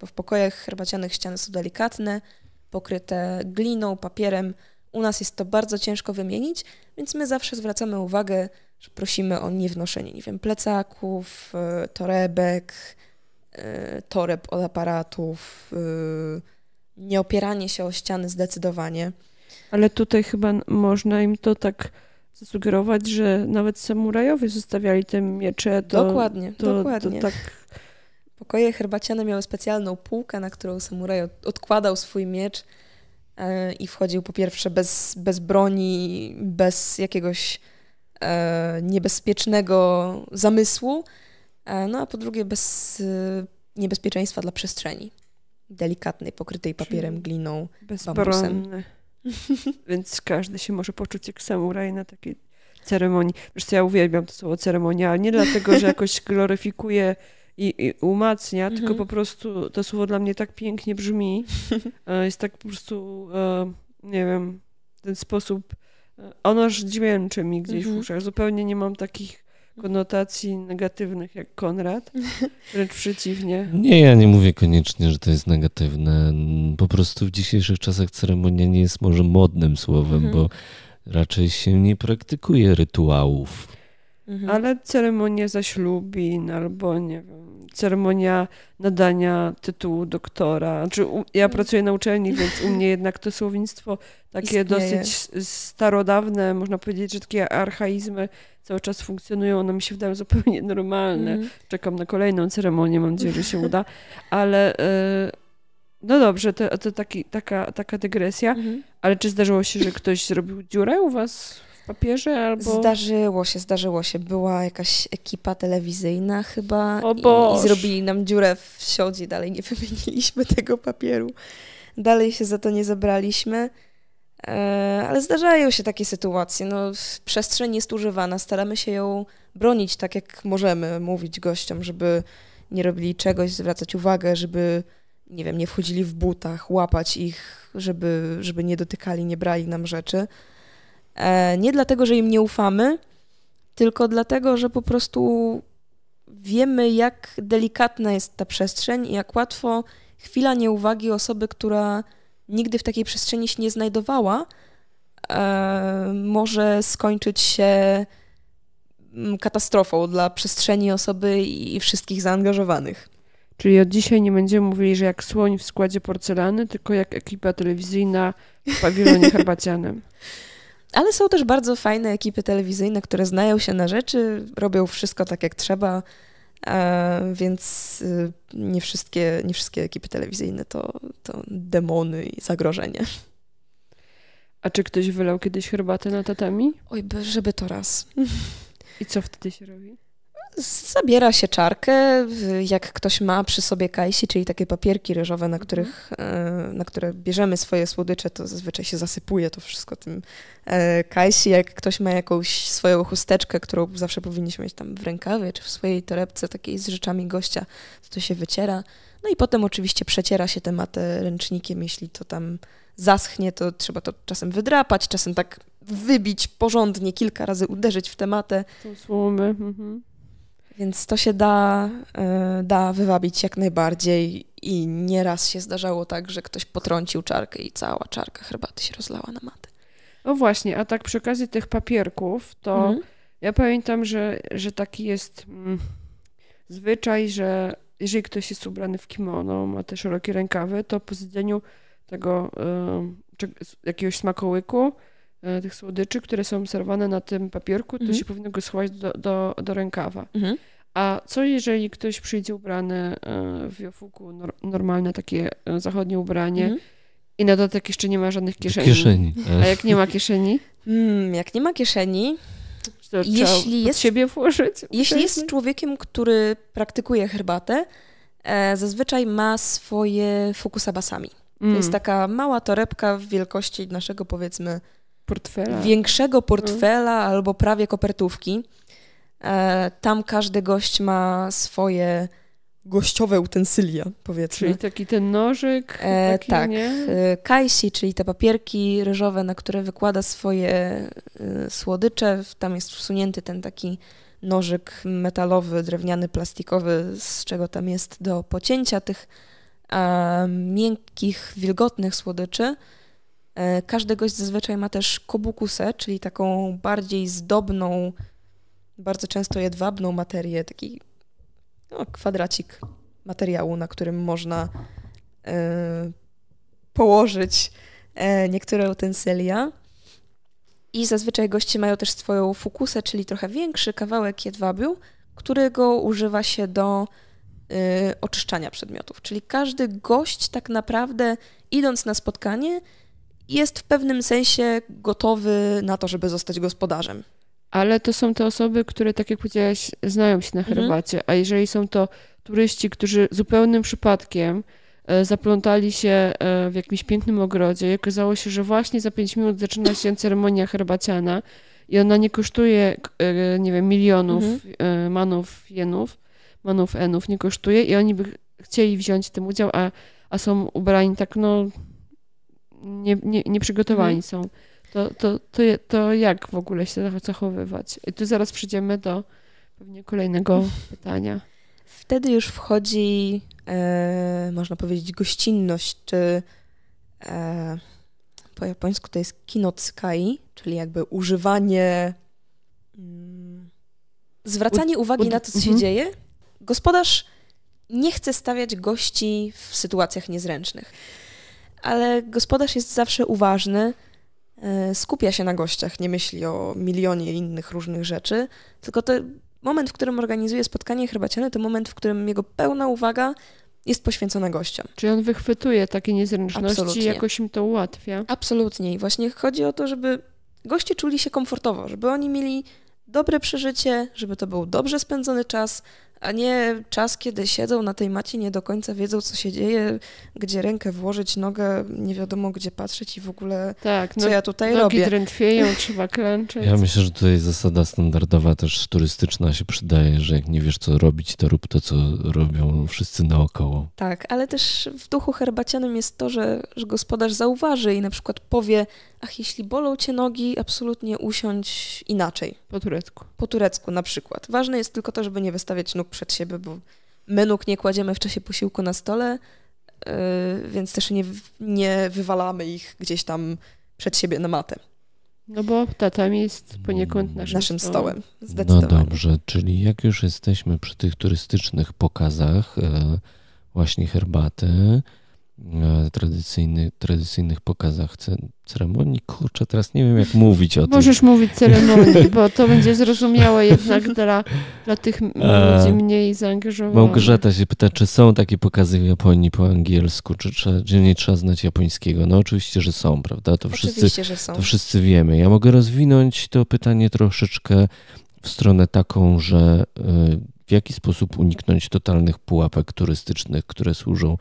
Bo w pokojach herbacianych ściany są delikatne, pokryte gliną, papierem. U nas jest to bardzo ciężko wymienić, więc my zawsze zwracamy uwagę, że prosimy o niewnoszenie, nie wiem, plecaków, e, torebek, e, toreb od aparatów, e, nie opieranie się o ściany zdecydowanie. Ale tutaj chyba można im to tak zasugerować, że nawet samurajowie zostawiali te miecze. do dokładnie, dokładnie. tak... Pokoje herbaciane miały specjalną półkę, na którą samuraj odkładał swój miecz e, i wchodził po pierwsze bez, bez broni, bez jakiegoś e, niebezpiecznego zamysłu, e, no a po drugie bez niebezpieczeństwa dla przestrzeni delikatnej, pokrytej papierem, gliną, bambusem. Bronny. Więc każdy się może poczuć jak samuraj na takiej ceremonii. Zresztą ja uwielbiam to słowo ceremonia, ale nie dlatego, że jakoś gloryfikuje i, i umacnia, tylko mhm. po prostu to słowo dla mnie tak pięknie brzmi. E, jest tak po prostu, e, nie wiem, w ten sposób e, ono aż dźwięczy mi gdzieś mm w mhm. uszach. Zupełnie nie mam takich konotacji negatywnych jak Konrad, wręcz przeciwnie. Nie, ja nie mówię koniecznie, że to jest negatywne. Po prostu w dzisiejszych czasach ceremonia nie jest może modnym słowem, mhm. bo raczej się nie praktykuje rytuałów. Mhm. Ale ceremonia zaślubin albo nie wiem, ceremonia nadania tytułu doktora. Czy znaczy, ja mhm. pracuję na uczelni, więc u mnie jednak to słownictwo takie Istnieje. dosyć starodawne, można powiedzieć, że takie archaizmy cały czas funkcjonują, one mi się wydają zupełnie normalne. Mhm. Czekam na kolejną ceremonię, mam nadzieję, że się uda, ale y, no dobrze, to, to taki, taka, taka dygresja, mhm. ale czy zdarzyło się, że ktoś zrobił dziurę u was? papierze albo... Zdarzyło się, zdarzyło się. Była jakaś ekipa telewizyjna chyba i, i, zrobili nam dziurę w siodzie, Dalej nie wymieniliśmy tego papieru. Dalej się za to nie zabraliśmy. E, ale zdarzają się takie sytuacje. No, przestrzeń jest używana, staramy się ją bronić tak, jak możemy, mówić gościom, żeby nie robili czegoś, zwracać uwagę, żeby nie wiem, nie wchodzili w butach, łapać ich, żeby, żeby nie dotykali, nie brali nam rzeczy. E, nie dlatego, że im nie ufamy, tylko dlatego, że po prostu wiemy, jak delikatna jest ta przestrzeń i jak łatwo chwila nieuwagi osoby, która nigdy w takiej przestrzeni się nie znajdowała, e, może skończyć się mm, katastrofą dla przestrzeni osoby i wszystkich zaangażowanych. Czyli od dzisiaj nie będziemy mówili, że jak słoń w składzie porcelany, tylko jak ekipa telewizyjna w pawilonie herbacianym. Ale są też bardzo fajne ekipy telewizyjne, które znają się na rzeczy, robią wszystko tak jak trzeba, e, więc y, nie wszystkie, nie wszystkie ekipy telewizyjne to, to demony i zagrożenie. A czy ktoś wylał kiedyś herbatę na tatami? Oj, żeby to raz. I co wtedy się robi? Zabiera się czarkę, jak ktoś ma przy sobie kajsi, czyli takie papierki ryżowe, na, mhm. których, e, na które bierzemy swoje słodycze, to zazwyczaj się zasypuje to wszystko tym e, kajsi. Jak ktoś ma jakąś swoją chusteczkę, którą zawsze powinniśmy mieć tam w rękawie, czy w swojej torebce takiej z rzeczami gościa, to to się wyciera. No i potem oczywiście przeciera się tematę ręcznikiem, jeśli to tam zaschnie, to trzeba to czasem wydrapać, czasem tak wybić porządnie, kilka razy uderzyć w tematę. matę. Tą słomę. Mhm. Więc to się da, e, da wywabić jak najbardziej i nieraz się zdarzało tak, że ktoś potrącił czarkę i cała czarka herbaty się rozlała na matę. No właśnie, a tak przy okazji tych papierków, to mhm. ja pamiętam, że, że taki jest mm, zwyczaj, że jeżeli ktoś jest ubrany w kimono, ma te szerokie rękawy, to po zjedzeniu tego y, czy, jakiegoś smakołyku E, tych słodyczy, które są obserwowane na tym papierku, to mhm. się powinno go schować do, do, do rękawa. Mhm. A co jeżeli ktoś przyjdzie ubrany e, w jofuku, normalne takie e, zachodnie ubranie mhm. i na dodatek jeszcze nie ma żadnych kieszeni? kieszeni. A jak nie ma kieszeni? Mm, jak nie ma kieszeni, to jeśli jest, siebie włożyć? Jeśli jest człowiekiem, który praktykuje herbatę, e, zazwyczaj ma swoje fukusabasami. Mm. To jest mm. taka mała torebka w wielkości naszego powiedzmy portfela. większego no. portfela no. albo prawie kopertówki. E, tam każdy gość ma swoje gościowe utensylia, powiedzmy. Czyli taki ten nożyk? E, taki, tak. Nie? E, kajsi, czyli te papierki ryżowe, na które wykłada swoje y, słodycze. Tam jest wsunięty ten taki nożyk metalowy, drewniany, plastikowy, z czego tam jest do pocięcia tych e, miękkich, wilgotnych słodyczy. E, każdy gość zazwyczaj ma też kobukusę, czyli taką bardziej zdobną, bardzo często jedwabną materię, taki no, kwadracik materiału, na którym można e, położyć e, niektóre utensylia. I zazwyczaj goście mają też swoją fukusę, czyli trochę większy kawałek jedwabiu, którego używa się do y, oczyszczania przedmiotów. Czyli każdy gość tak naprawdę idąc na spotkanie jest w pewnym sensie gotowy na to, żeby zostać gospodarzem. Ale to są te osoby, które, tak jak powiedziałaś, znają się na mhm. herbacie, mhm. a jeżeli są to turyści, którzy zupełnym przypadkiem e, zaplątali się e, w jakimś pięknym ogrodzie i okazało się, że właśnie za pięć minut zaczyna się ceremonia herbaciana i ona nie kosztuje, e, nie wiem, milionów mhm. manów jenów, manów enów, nie kosztuje i oni by chcieli wziąć w tym udział, a, a są ubrani tak, no nie, nie, nieprzygotowani hmm. są, to, to, to, to jak w ogóle się zachowywać? I tu zaraz przejdziemy do pewnie kolejnego mhm. pytania. Wtedy już wchodzi, e, można powiedzieć, gościnność, czy e, po japońsku to jest kinotskai czyli jakby używanie, mm, zwracanie u, uwagi u, na to, co się mhm. dzieje. Gospodarz nie chce stawiać gości w sytuacjach niezręcznych ale gospodarz jest zawsze uważny, e, skupia się na gościach, nie myśli o milionie innych różnych rzeczy, tylko to moment, w którym organizuje spotkanie herbaciane, to moment, w którym jego pełna uwaga jest poświęcona gościom. Czyli on wychwytuje takie niezręczności Absolutnie. i jakoś im to ułatwia. Absolutnie. I właśnie chodzi o to, żeby goście czuli się komfortowo, żeby oni mieli dobre przeżycie, żeby to był dobrze spędzony czas, a nie czas, kiedy siedzą na tej macie, nie do końca wiedzą, co się dzieje, gdzie rękę włożyć, nogę, nie wiadomo gdzie patrzeć i w ogóle tak, co no, ja tutaj nogi robię. Nogi drętwieją, trzeba klęczeć. Ja myślę, że tutaj zasada standardowa też turystyczna się przydaje, że jak nie wiesz, co robić, to rób to, co robią wszyscy naokoło. Tak, ale też w duchu herbacianym jest to, że, że gospodarz zauważy i na przykład powie, ach, jeśli bolą cię nogi, absolutnie usiądź inaczej. Po turecku. Po turecku na przykład. Ważne jest tylko to, żeby nie wystawiać nóg przed siebie, bo my nóg nie kładziemy w czasie posiłku na stole, y, więc też nie, nie wywalamy ich gdzieś tam przed siebie na matę. No bo ta tam jest poniekąd mm. naszym, naszym stołem. No dobrze, czyli jak już jesteśmy przy tych turystycznych pokazach, e, właśnie herbaty, E, tradycyjny, tradycyjnych pokazach ceremonii. Kurczę, teraz nie wiem, jak mówić o Możesz tym. Możesz mówić ceremonii, bo to będzie zrozumiałe jednak dla, dla tych e, ludzi mniej zaangażowanych. Małgorzata się pyta, czy są takie pokazy w Japonii po angielsku, czy, czy, czy nie trzeba znać japońskiego? No oczywiście, że są, prawda? To wszyscy, oczywiście, że są. To wszyscy wiemy. Ja mogę rozwinąć to pytanie troszeczkę w stronę taką, że e, w jaki sposób uniknąć totalnych pułapek turystycznych, które służą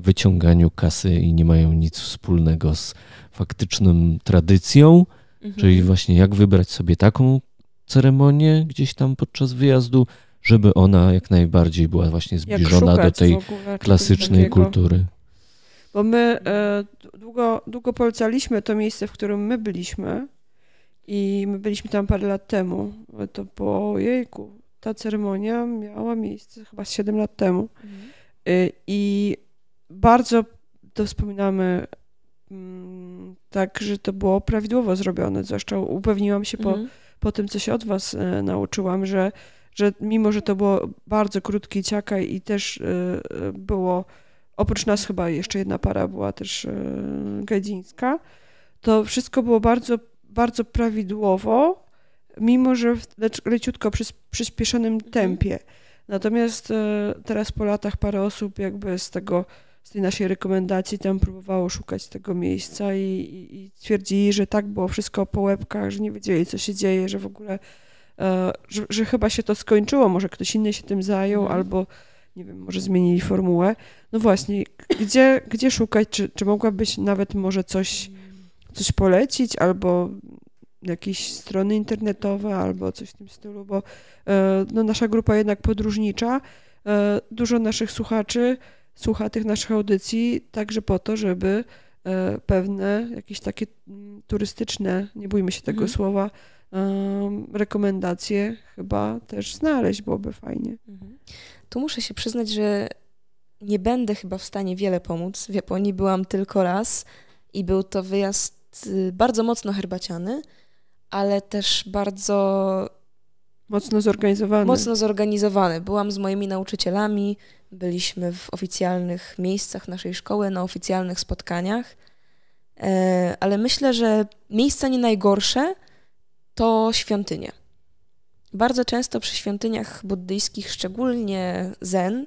wyciąganiu kasy i nie mają nic wspólnego z faktyczną tradycją, mhm. czyli właśnie jak wybrać sobie taką ceremonię gdzieś tam podczas wyjazdu, żeby ona jak najbardziej była właśnie zbliżona do tej klasycznej kultury. Bo my y, długo, długo polecaliśmy to miejsce, w którym my byliśmy i my byliśmy tam parę lat temu. To po jejku, ta ceremonia miała miejsce chyba 7 lat temu. Mhm. Y, I bardzo to wspominamy mm, tak, że to było prawidłowo zrobione. Zwłaszcza upewniłam się po, mm. po tym, co się od was e, nauczyłam, że, że mimo, że to było bardzo krótkie ciakaj i też e, było, oprócz nas chyba jeszcze jedna para była też e, gadzińska, to wszystko było bardzo, bardzo prawidłowo, mimo, że w leciutko przy przyspieszonym mhm. tempie. Natomiast teraz po latach parę osób jakby z tego z tej naszej rekomendacji tam próbowało szukać tego miejsca i, i, i twierdzili, że tak było wszystko po łebkach, że nie wiedzieli, co się dzieje, że w ogóle, e, że, że, chyba się to skończyło, może ktoś inny się tym zajął, mhm. albo nie wiem, może zmienili formułę. No właśnie, gdzie, gdzie szukać? Czy, czy mogłabyś nawet może coś, coś polecić, albo jakieś strony internetowe, albo coś w tym stylu, bo e, no, nasza grupa jednak podróżnicza, e, dużo naszych słuchaczy słucha tych naszych audycji także po to, żeby e, pewne jakieś takie mm, turystyczne, nie bójmy się tego mhm. słowa, rekomendacje chyba też znaleźć, byłoby fajnie. Mhm. Tu muszę się przyznać, że nie będę chyba w stanie wiele pomóc. W Japonii byłam tylko raz i był to wyjazd y, bardzo mocno herbaciany, ale też bardzo Mocno zorganizowany. Mocno zorganizowany. Byłam z moimi nauczycielami, byliśmy w oficjalnych miejscach naszej szkoły, na oficjalnych spotkaniach. E, ale myślę, że miejsca nie najgorsze to świątynie. Bardzo często przy świątyniach buddyjskich, szczególnie zen,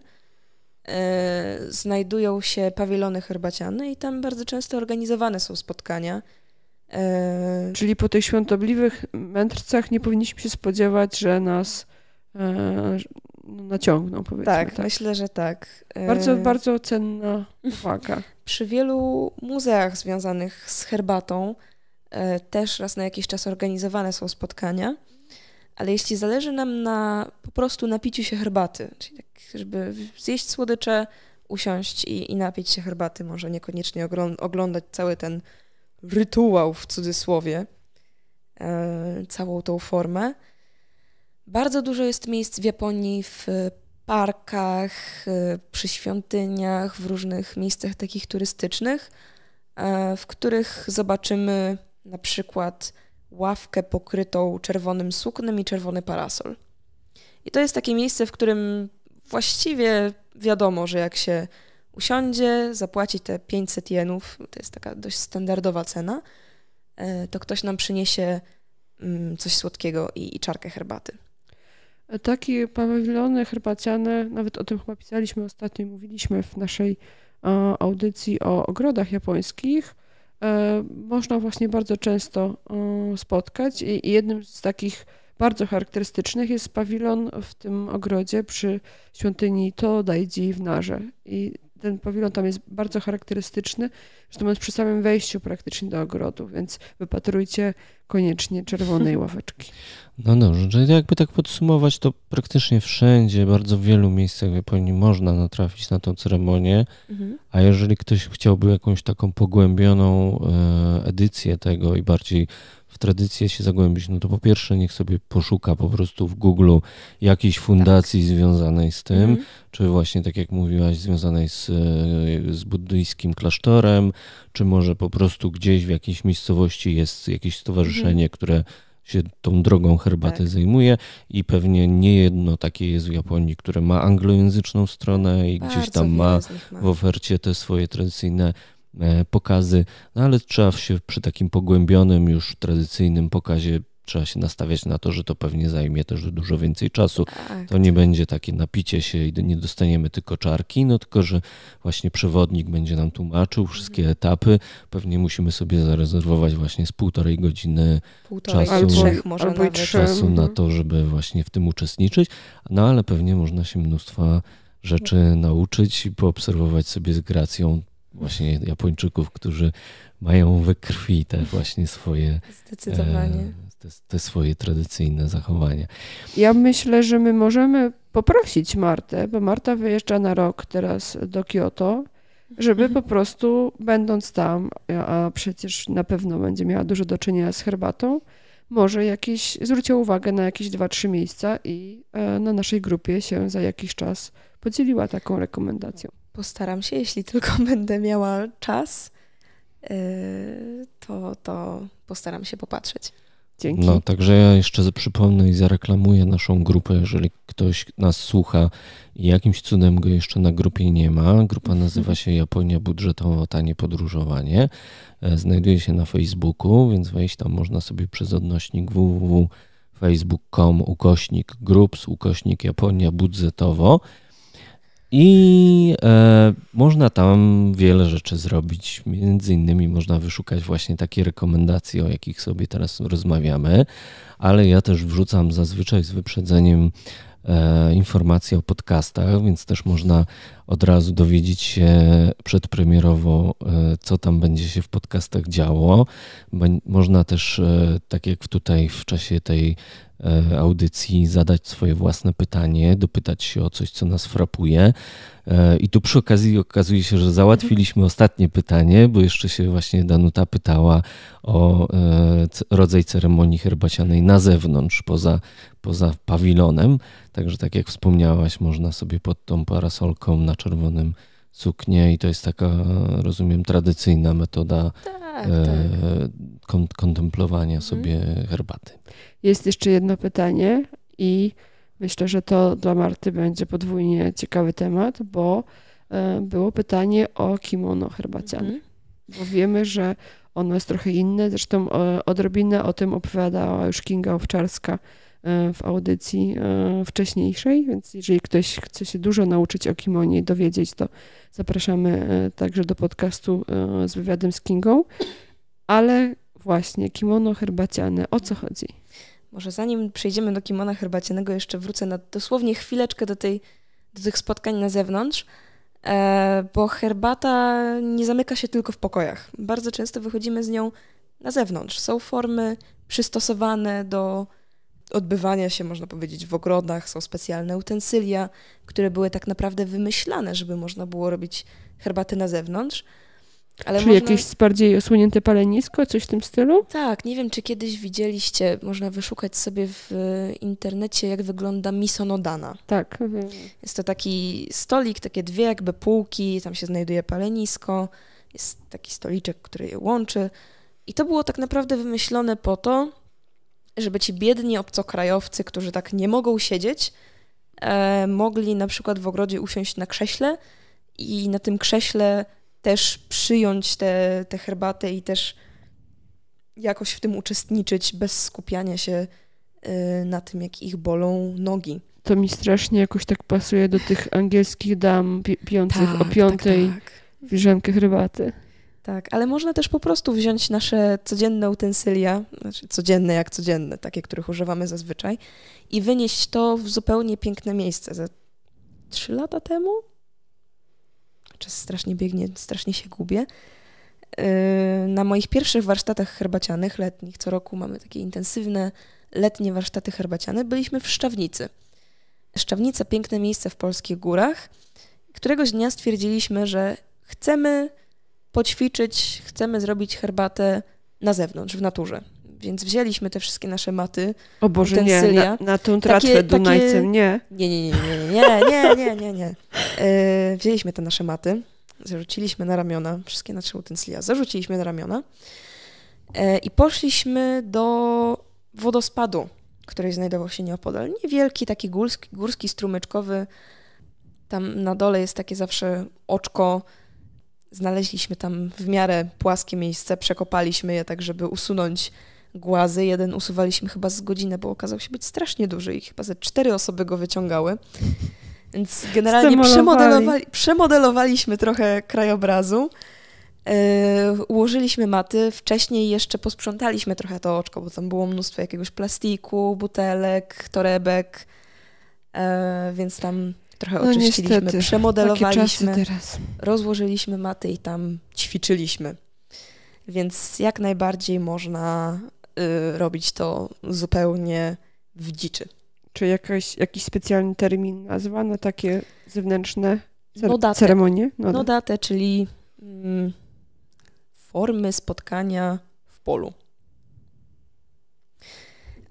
e, znajdują się pawilony herbaciane i tam bardzo często organizowane są spotkania E, czyli po tych świątobliwych mędrcach nie powinniśmy się spodziewać, że nas e, no, naciągną, powiedzmy. Tak, tak, myślę, że tak. E, bardzo, bardzo cenna uwaga. Przy wielu muzeach związanych z herbatą też raz na jakiś czas organizowane są spotkania, ale jeśli zależy nam na po prostu napiciu się herbaty, czyli tak, żeby zjeść słodycze, usiąść i, i napić się herbaty, może niekoniecznie oglądać cały ten rytuał w cudzysłowie, e, całą tą formę. Bardzo dużo jest miejsc w Japonii w parkach, e, przy świątyniach, w różnych miejscach takich turystycznych, e, w których zobaczymy na przykład ławkę pokrytą czerwonym suknem i czerwony parasol. I to jest takie miejsce, w którym właściwie wiadomo, że jak się usiądzie, zapłaci te 500 jenów, to jest taka dość standardowa cena, e, to ktoś nam przyniesie mm, coś słodkiego i, i czarkę herbaty. E, Takie pawilony herbaciane, nawet o tym chyba pisaliśmy ostatnio, mówiliśmy w naszej e, audycji o ogrodach japońskich, można właśnie bardzo często spotkać i jednym z takich bardzo charakterystycznych jest pawilon w tym ogrodzie przy świątyni Todaiji w Narze. I ten pawilon tam jest bardzo charakterystyczny, że to jest przy samym wejściu praktycznie do ogrodu, więc wypatrujcie koniecznie czerwonej ławeczki. No dobrze, czyli jakby tak podsumować, to praktycznie wszędzie, bardzo w wielu miejscach w Japonii można natrafić na tą ceremonię, mhm. a jeżeli ktoś chciałby jakąś taką pogłębioną e, edycję tego i bardziej w tradycję się zagłębić, no to po pierwsze niech sobie poszuka po prostu w Google jakiejś fundacji tak. związanej z tym, mhm. czy właśnie tak jak mówiłaś, związanej z, z buddyjskim klasztorem, czy może po prostu gdzieś w jakiejś miejscowości jest jakieś stowarzyszenie, mhm. które się tą drogą herbaty tak. zajmuje i pewnie nie jedno takie jest w Japonii, które ma anglojęzyczną stronę i Bardzo gdzieś tam ma, ma w ofercie te swoje tradycyjne E, pokazy, no ale trzeba się przy takim pogłębionym, już tradycyjnym pokazie trzeba się nastawiać na to, że to pewnie zajmie też dużo więcej czasu. Tak. To nie będzie takie napicie się i nie dostaniemy tylko czarki, no tylko, że właśnie przewodnik będzie nam tłumaczył wszystkie mhm. etapy. Pewnie musimy sobie zarezerwować właśnie z półtorej godziny półtorej, czasu, trzech może albo nawet. czasu na mhm. to, żeby właśnie w tym uczestniczyć. No ale pewnie można się mnóstwa rzeczy nauczyć i poobserwować sobie z gracją właśnie Japończyków, którzy mają we krwi te właśnie swoje. E, Zdecydowanie. Te, te, swoje tradycyjne zachowania. Ja myślę, że my możemy poprosić Martę, bo Marta wyjeżdża na rok teraz do Kyoto, żeby po prostu będąc tam, a przecież na pewno będzie miała dużo do czynienia z herbatą, może jakieś, zwróciła uwagę na jakieś dwa, trzy miejsca i e, na naszej grupie się za jakiś czas podzieliła taką rekomendacją. Postaram się, jeśli tylko będę miała czas, yy, to, to postaram się popatrzeć. Dzięki. No, także ja jeszcze przypomnę i zareklamuję naszą grupę, jeżeli ktoś nas słucha i jakimś cudem go jeszcze na grupie nie ma. Grupa nazywa się Japonia Budżetowo Tanie Podróżowanie. E, znajduje się na Facebooku, więc wejść tam można sobie przez odnośnik www.facebook.com ukośnik groups ukośnik Japonia budżetowo. I e, można tam wiele rzeczy zrobić. Między innymi można wyszukać właśnie takie rekomendacje, o jakich sobie teraz rozmawiamy, ale ja też wrzucam zazwyczaj z wyprzedzeniem e, informacje o podcastach, więc też można od razu dowiedzieć się przedpremierowo, e, co tam będzie się w podcastach działo. Be można też, e, tak jak tutaj w czasie tej E, audycji zadać swoje własne pytanie, dopytać się o coś, co nas frapuje. E, I tu przy okazji okazuje się, że załatwiliśmy mhm. ostatnie pytanie, bo jeszcze się właśnie Danuta pytała o e, rodzaj ceremonii herbacianej na zewnątrz, poza, poza pawilonem. Także tak jak wspomniałaś, można sobie pod tą parasolką na czerwonym suknię i to jest taka, rozumiem, tradycyjna metoda tak, e, tak. kontemplowania mhm. sobie herbaty. Jest jeszcze jedno pytanie i myślę, że to dla Marty będzie podwójnie ciekawy temat, bo e, było pytanie o kimono herbaciane. Mhm. Bo wiemy, że ono jest trochę inne. Zresztą e, odrobinę o tym opowiadała już Kinga Owczarska E, w audycji e, wcześniejszej, więc jeżeli ktoś chce się dużo nauczyć o kimonie i dowiedzieć, to zapraszamy e, także do podcastu z wywiadem z Kingą. Ale właśnie, kimono herbaciane, o co chodzi? Może zanim przejdziemy do kimona herbacianego, jeszcze wrócę na dosłownie chwileczkę do, tej, do tych spotkań na zewnątrz, bo herbata nie zamyka się tylko w pokojach. Bardzo często wychodzimy z nią na zewnątrz. Są formy przystosowane do odbywania się, można powiedzieć, w ogrodach. Są specjalne utensylia, które były tak naprawdę wymyślane, żeby można było robić herbaty na zewnątrz. Ale czy można... jakieś bardziej osłonięte palenisko, coś w tym stylu? Tak, nie wiem, czy kiedyś widzieliście, można wyszukać sobie w internecie, jak wygląda misonodana. Tak. Jest to taki stolik, takie dwie jakby półki, tam się znajduje palenisko, jest taki stoliczek, który je łączy. I to było tak naprawdę wymyślone po to, żeby ci biedni obcokrajowcy, którzy tak nie mogą siedzieć, e, mogli na przykład w ogrodzie usiąść na krześle i na tym krześle też przyjąć tę te, te herbatę i też jakoś w tym uczestniczyć bez skupiania się e, na tym, jak ich bolą nogi. To mi strasznie jakoś tak pasuje do tych angielskich dam pi pijących tak, o piątej tak, tak. herbaty. Tak, ale można też po prostu wziąć nasze codzienne utensylia, znaczy codzienne jak codzienne, takie, których używamy zazwyczaj, i wynieść to w zupełnie piękne miejsce. Za trzy lata temu? Czas strasznie biegnie, strasznie się gubię. Yy, na moich pierwszych warsztatach herbacianych letnich, co roku mamy takie intensywne letnie warsztaty herbaciane, byliśmy w Szczawnicy. Szczawnica, piękne miejsce w polskich górach. Któregoś dnia stwierdziliśmy, że chcemy poćwiczyć, chcemy zrobić herbatę na zewnątrz, w naturze. Więc wzięliśmy te wszystkie nasze maty, O Boże, nie, na, na tą tratwę takie, nie. Nie, nie, nie, nie, nie, nie, nie, nie, nie. Yy, wzięliśmy te nasze maty, zarzuciliśmy na ramiona, wszystkie nasze utensylia zarzuciliśmy na ramiona yy, i poszliśmy do wodospadu, który znajdował się nieopodal. Niewielki, taki górski, górski strumyczkowy. Tam na dole jest takie zawsze oczko, Znaleźliśmy tam w miarę płaskie miejsce, przekopaliśmy je tak, żeby usunąć głazy. Jeden usuwaliśmy chyba z godzinę, bo okazał się być strasznie duży i chyba ze cztery osoby go wyciągały. Więc generalnie przemodelowali, przemodelowaliśmy trochę krajobrazu. Yy, ułożyliśmy maty, wcześniej jeszcze posprzątaliśmy trochę to oczko, bo tam było mnóstwo jakiegoś plastiku, butelek, torebek, yy, więc tam Trochę no, oczyściliśmy, niestety. przemodelowaliśmy, rozłożyliśmy maty i tam ćwiczyliśmy. Więc jak najbardziej można y, robić to zupełnie w dziczy. Czy jakaś, jakiś specjalny termin nazwa na takie zewnętrzne cer- no ceremonie? Nodatę, no czyli mm, formy spotkania w polu.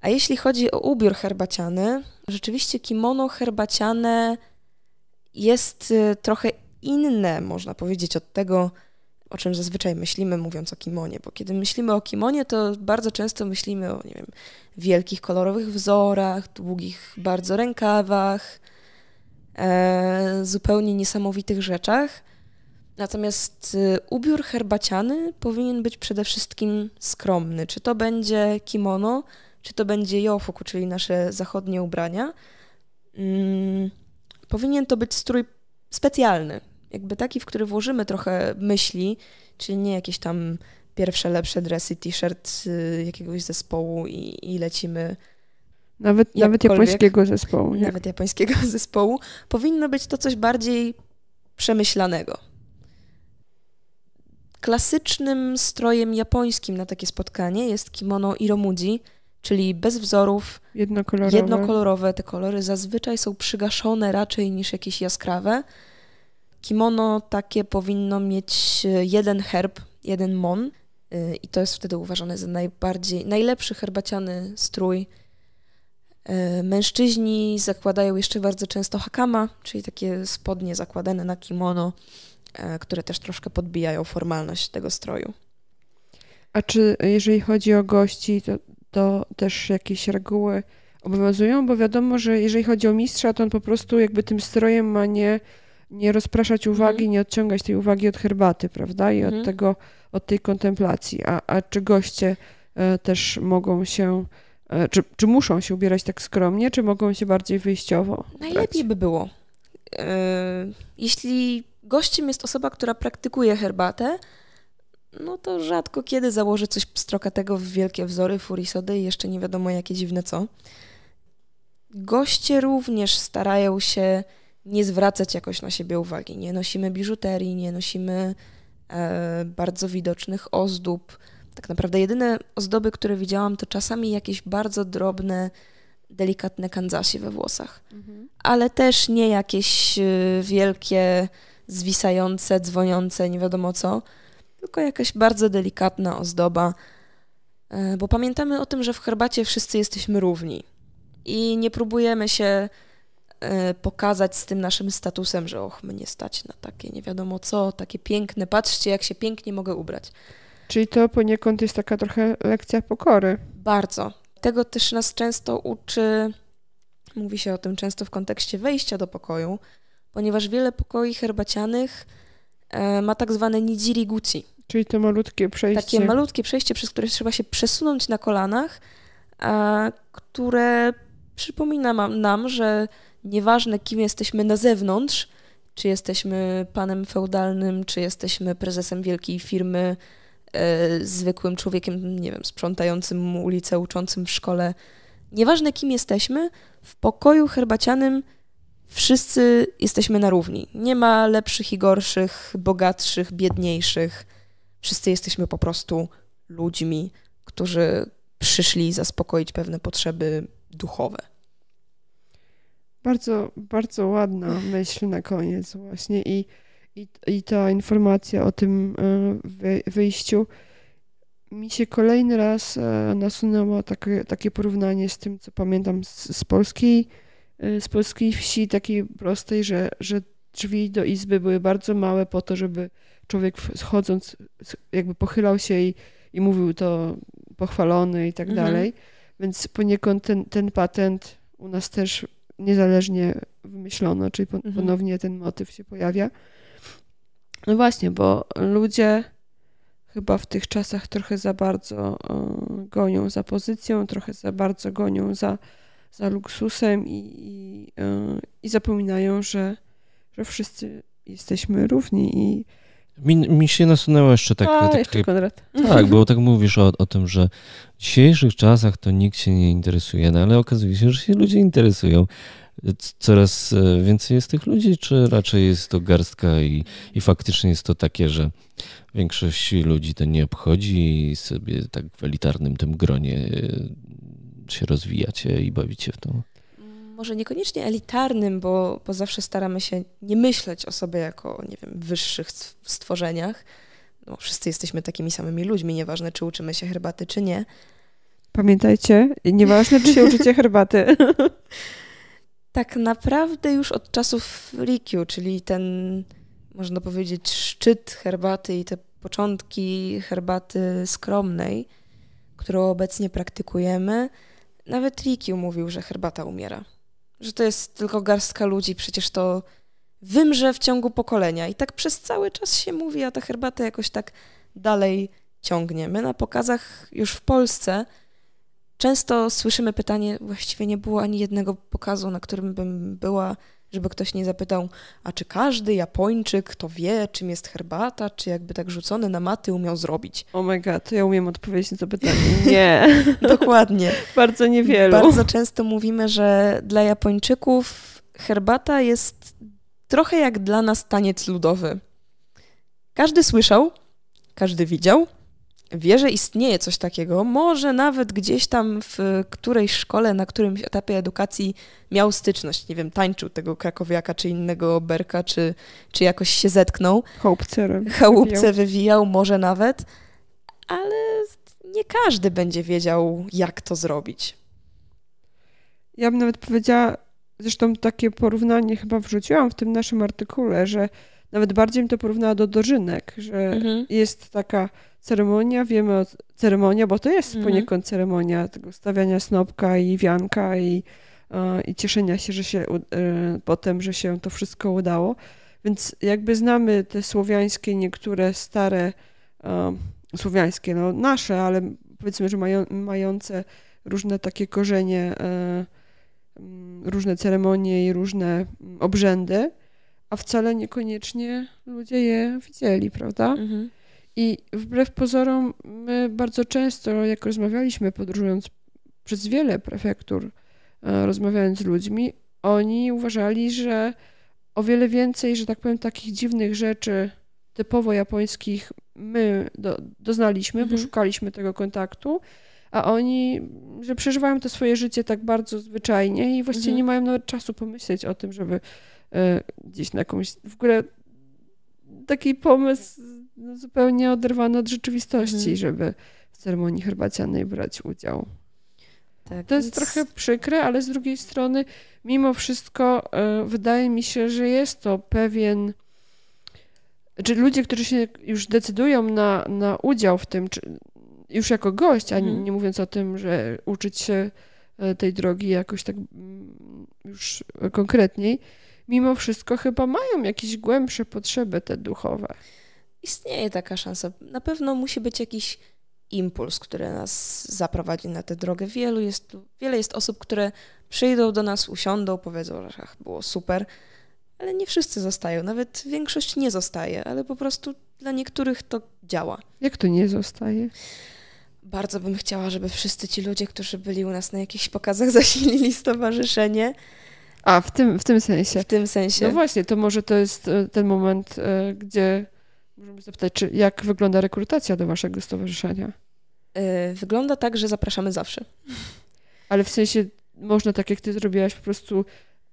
A jeśli chodzi o ubiór herbaciany, rzeczywiście kimono herbaciane jest y, trochę inne, można powiedzieć, od tego, o czym zazwyczaj myślimy, mówiąc o kimonie, bo kiedy myślimy o kimonie, to bardzo często myślimy o, nie wiem, wielkich kolorowych wzorach, długich bardzo rękawach, e, zupełnie niesamowitych rzeczach. Natomiast y, ubiór herbaciany powinien być przede wszystkim skromny. Czy to będzie kimono, czy to będzie jofuku, czyli nasze zachodnie ubrania. Mm powinien to być strój specjalny, jakby taki, w który włożymy trochę myśli, czyli nie jakieś tam pierwsze, lepsze dresy, t-shirt y, jakiegoś zespołu i, i lecimy. Nawet, nawet japońskiego zespołu. Nawet japońskiego zespołu. Powinno być to coś bardziej przemyślanego. Klasycznym strojem japońskim na takie spotkanie jest kimono iromuji, czyli bez wzorów, jednokolorowe. jednokolorowe. Te kolory zazwyczaj są przygaszone raczej niż jakieś jaskrawe. Kimono takie powinno mieć e, jeden herb, jeden mon e, i to jest wtedy uważane za najbardziej, najlepszy herbaciany strój. E, mężczyźni zakładają jeszcze bardzo często hakama, czyli takie spodnie zakładane na kimono, które też troszkę podbijają formalność tego stroju. A czy jeżeli chodzi o gości, to to też jakieś reguły obowiązują, bo wiadomo, że jeżeli chodzi o mistrza, to on po prostu jakby tym strojem ma nie, nie rozpraszać mhm. uwagi, mhm. nie odciągać tej uwagi od herbaty, prawda? I mhm. od tego, od tej kontemplacji. A, a czy goście e, też mogą się, e, czy, czy muszą się ubierać tak skromnie, czy mogą się bardziej wyjściowo? Najlepiej by było. E, jeśli gościem jest osoba, która praktykuje herbatę, no to rzadko kiedy założę coś pstrokatego w wielkie wzory, furisody i jeszcze nie wiadomo jakie dziwne co. Goście również starają się nie zwracać jakoś na siebie uwagi. Nie nosimy biżuterii, nie nosimy e, bardzo widocznych ozdób. Tak naprawdę jedyne ozdoby, które widziałam, to czasami jakieś bardzo drobne, delikatne kanzasie we włosach. Mhm. Ale też nie jakieś e, wielkie, zwisające, dzwoniące, nie wiadomo co tylko jakaś bardzo delikatna ozdoba, e, bo pamiętamy o tym, że w herbacie wszyscy jesteśmy równi i nie próbujemy się e, pokazać z tym naszym statusem, że och, mnie stać na takie nie wiadomo co, takie piękne, patrzcie jak się pięknie mogę ubrać. Czyli to poniekąd jest taka trochę lekcja pokory. Bardzo. Tego też nas często uczy, mówi się o tym często w kontekście wejścia do pokoju, ponieważ wiele pokoi herbacianych E, ma tak zwane nijiriguchi. Czyli to malutkie przejście. Takie malutkie przejście, przez które trzeba się przesunąć na kolanach, które przypomina nam, że nieważne kim jesteśmy na zewnątrz, czy jesteśmy panem feudalnym, czy jesteśmy prezesem wielkiej firmy, e, zwykłym człowiekiem, nie wiem, sprzątającym ulicę, uczącym w szkole. Nieważne kim jesteśmy, w pokoju herbacianym wszyscy jesteśmy na równi. Nie ma lepszych i gorszych, bogatszych, biedniejszych. Wszyscy jesteśmy po prostu ludźmi, którzy przyszli zaspokoić pewne potrzeby duchowe. Bardzo, bardzo ładna myśl na koniec właśnie i, i, i ta informacja o tym e, wyjściu mi się kolejny raz e, nasunęło takie, takie porównanie z tym, co pamiętam z, z polskiej Y, z polskiej wsi takiej prostej, że, że drzwi do izby były bardzo małe po to, żeby człowiek schodząc jakby pochylał się i, i mówił to pochwalony i tak mhm. dalej. Więc poniekąd ten, ten patent u nas też niezależnie wymyślono, czyli mhm. ponownie mhm. ten motyw się pojawia. No właśnie, bo ludzie chyba w tych czasach trochę za bardzo gonią za pozycją, trochę za bardzo gonią za za luksusem i, i, e, i zapominają, że, że wszyscy jesteśmy równi i mi, mi się nasunęło jeszcze tak. A, tak, jeszcze tak, Konrad. Tak, bo tak mówisz o, o tym, że w dzisiejszych czasach to nikt się nie interesuje, no ale okazuje się, że się ludzie interesują. Coraz e, więcej jest tych ludzi, czy raczej jest to garstka i, i faktycznie jest to takie, że większość ludzi to nie obchodzi i sobie tak w elitarnym tym gronie e, się rozwijacie i bawicie w to? Może niekoniecznie elitarnym, bo, bo zawsze staramy się nie myśleć o sobie jako o nie wiem, wyższych stworzeniach. No, wszyscy jesteśmy takimi samymi ludźmi, nieważne czy uczymy się herbaty, czy nie. Pamiętajcie, nieważne czy się uczycie herbaty. tak naprawdę już od czasów Rikiu, czyli ten, można powiedzieć, szczyt herbaty i te początki herbaty skromnej, którą obecnie praktykujemy, nawet Rikiu mówił, że herbata umiera. Że to jest tylko garstka ludzi, przecież to wymrze w ciągu pokolenia. I tak przez cały czas się mówi, a ta herbata jakoś tak dalej ciągnie. My na pokazach już w Polsce często słyszymy pytanie, właściwie nie było ani jednego pokazu, na którym bym była, żeby ktoś nie zapytał, a czy każdy Japończyk to wie, czym jest herbata, czy jakby tak rzucony na maty umiał zrobić? Oh my god, ja umiem odpowiedzieć na to pytanie. Nie. Dokładnie. Bardzo niewielu. Bardzo często mówimy, że dla Japończyków herbata jest trochę jak dla nas taniec ludowy. Każdy słyszał, każdy widział, wie, że istnieje coś takiego, może nawet gdzieś tam w którejś szkole, na którymś etapie edukacji miał styczność, nie wiem, tańczył tego krakowiaka, czy innego berka, czy, czy jakoś się zetknął. Chałupce wywijał. Chałupce wywijał, może nawet, ale nie każdy będzie wiedział, jak to zrobić. Ja bym nawet powiedziała, zresztą takie porównanie chyba wrzuciłam w tym naszym artykule, że nawet bardziej mi to porównała do dożynek, że mhm. jest taka ceremonia, wiemy o ceremonia, bo to jest mhm. poniekąd ceremonia tego stawiania snopka i wianka i, e, i cieszenia się, że się e, potem, że się to wszystko udało. Więc jakby znamy te słowiańskie, niektóre stare, e, słowiańskie, no nasze, ale powiedzmy, że mają, mające różne takie korzenie, różne ceremonie i różne obrzędy, a wcale niekoniecznie ludzie je widzieli, prawda? Mhm. I wbrew pozorom, my bardzo często, jak rozmawialiśmy, podróżując przez wiele prefektur, e, rozmawiając z ludźmi, oni uważali, że o wiele więcej, że tak powiem, takich dziwnych rzeczy typowo japońskich my do, doznaliśmy, mhm. bo szukaliśmy tego kontaktu, a oni, że przeżywają to swoje życie tak bardzo zwyczajnie i właściwie mhm. nie mają nawet czasu pomyśleć o tym, żeby e, gdzieś na jakąś, w ogóle taki pomysł zupełnie oderwany od rzeczywistości, mhm. żeby w ceremonii herbacianej brać udział. Tak, to jest więc... trochę przykre, ale z drugiej strony, mimo wszystko, e, wydaje mi się, że jest to pewien. Czy ludzie, którzy się już decydują na, na udział w tym, już jako gość, a nie, mhm. nie mówiąc o tym, że uczyć się e, tej drogi jakoś tak mm, już konkretniej, mimo wszystko chyba mają jakieś głębsze potrzeby te duchowe. Istnieje taka szansa. Na pewno musi być jakiś impuls, który nas zaprowadzi na tę drogę. Wielu jest, wiele jest osób, które przyjdą do nas, usiądą, powiedzą, że ach, było super, ale nie wszyscy zostają. Nawet większość nie zostaje, ale po prostu dla niektórych to działa. Jak to nie zostaje? Bardzo bym chciała, żeby wszyscy ci ludzie, którzy byli u nas na jakichś pokazach, zasilili stowarzyszenie. A, w tym, w tym sensie. W tym sensie. No właśnie, to może to jest e, ten moment, e, gdzie możemy zapytać, czy, jak wygląda rekrutacja do waszego stowarzyszenia? E, wygląda tak, że zapraszamy zawsze. Ale w sensie można tak, jak ty zrobiłaś, po prostu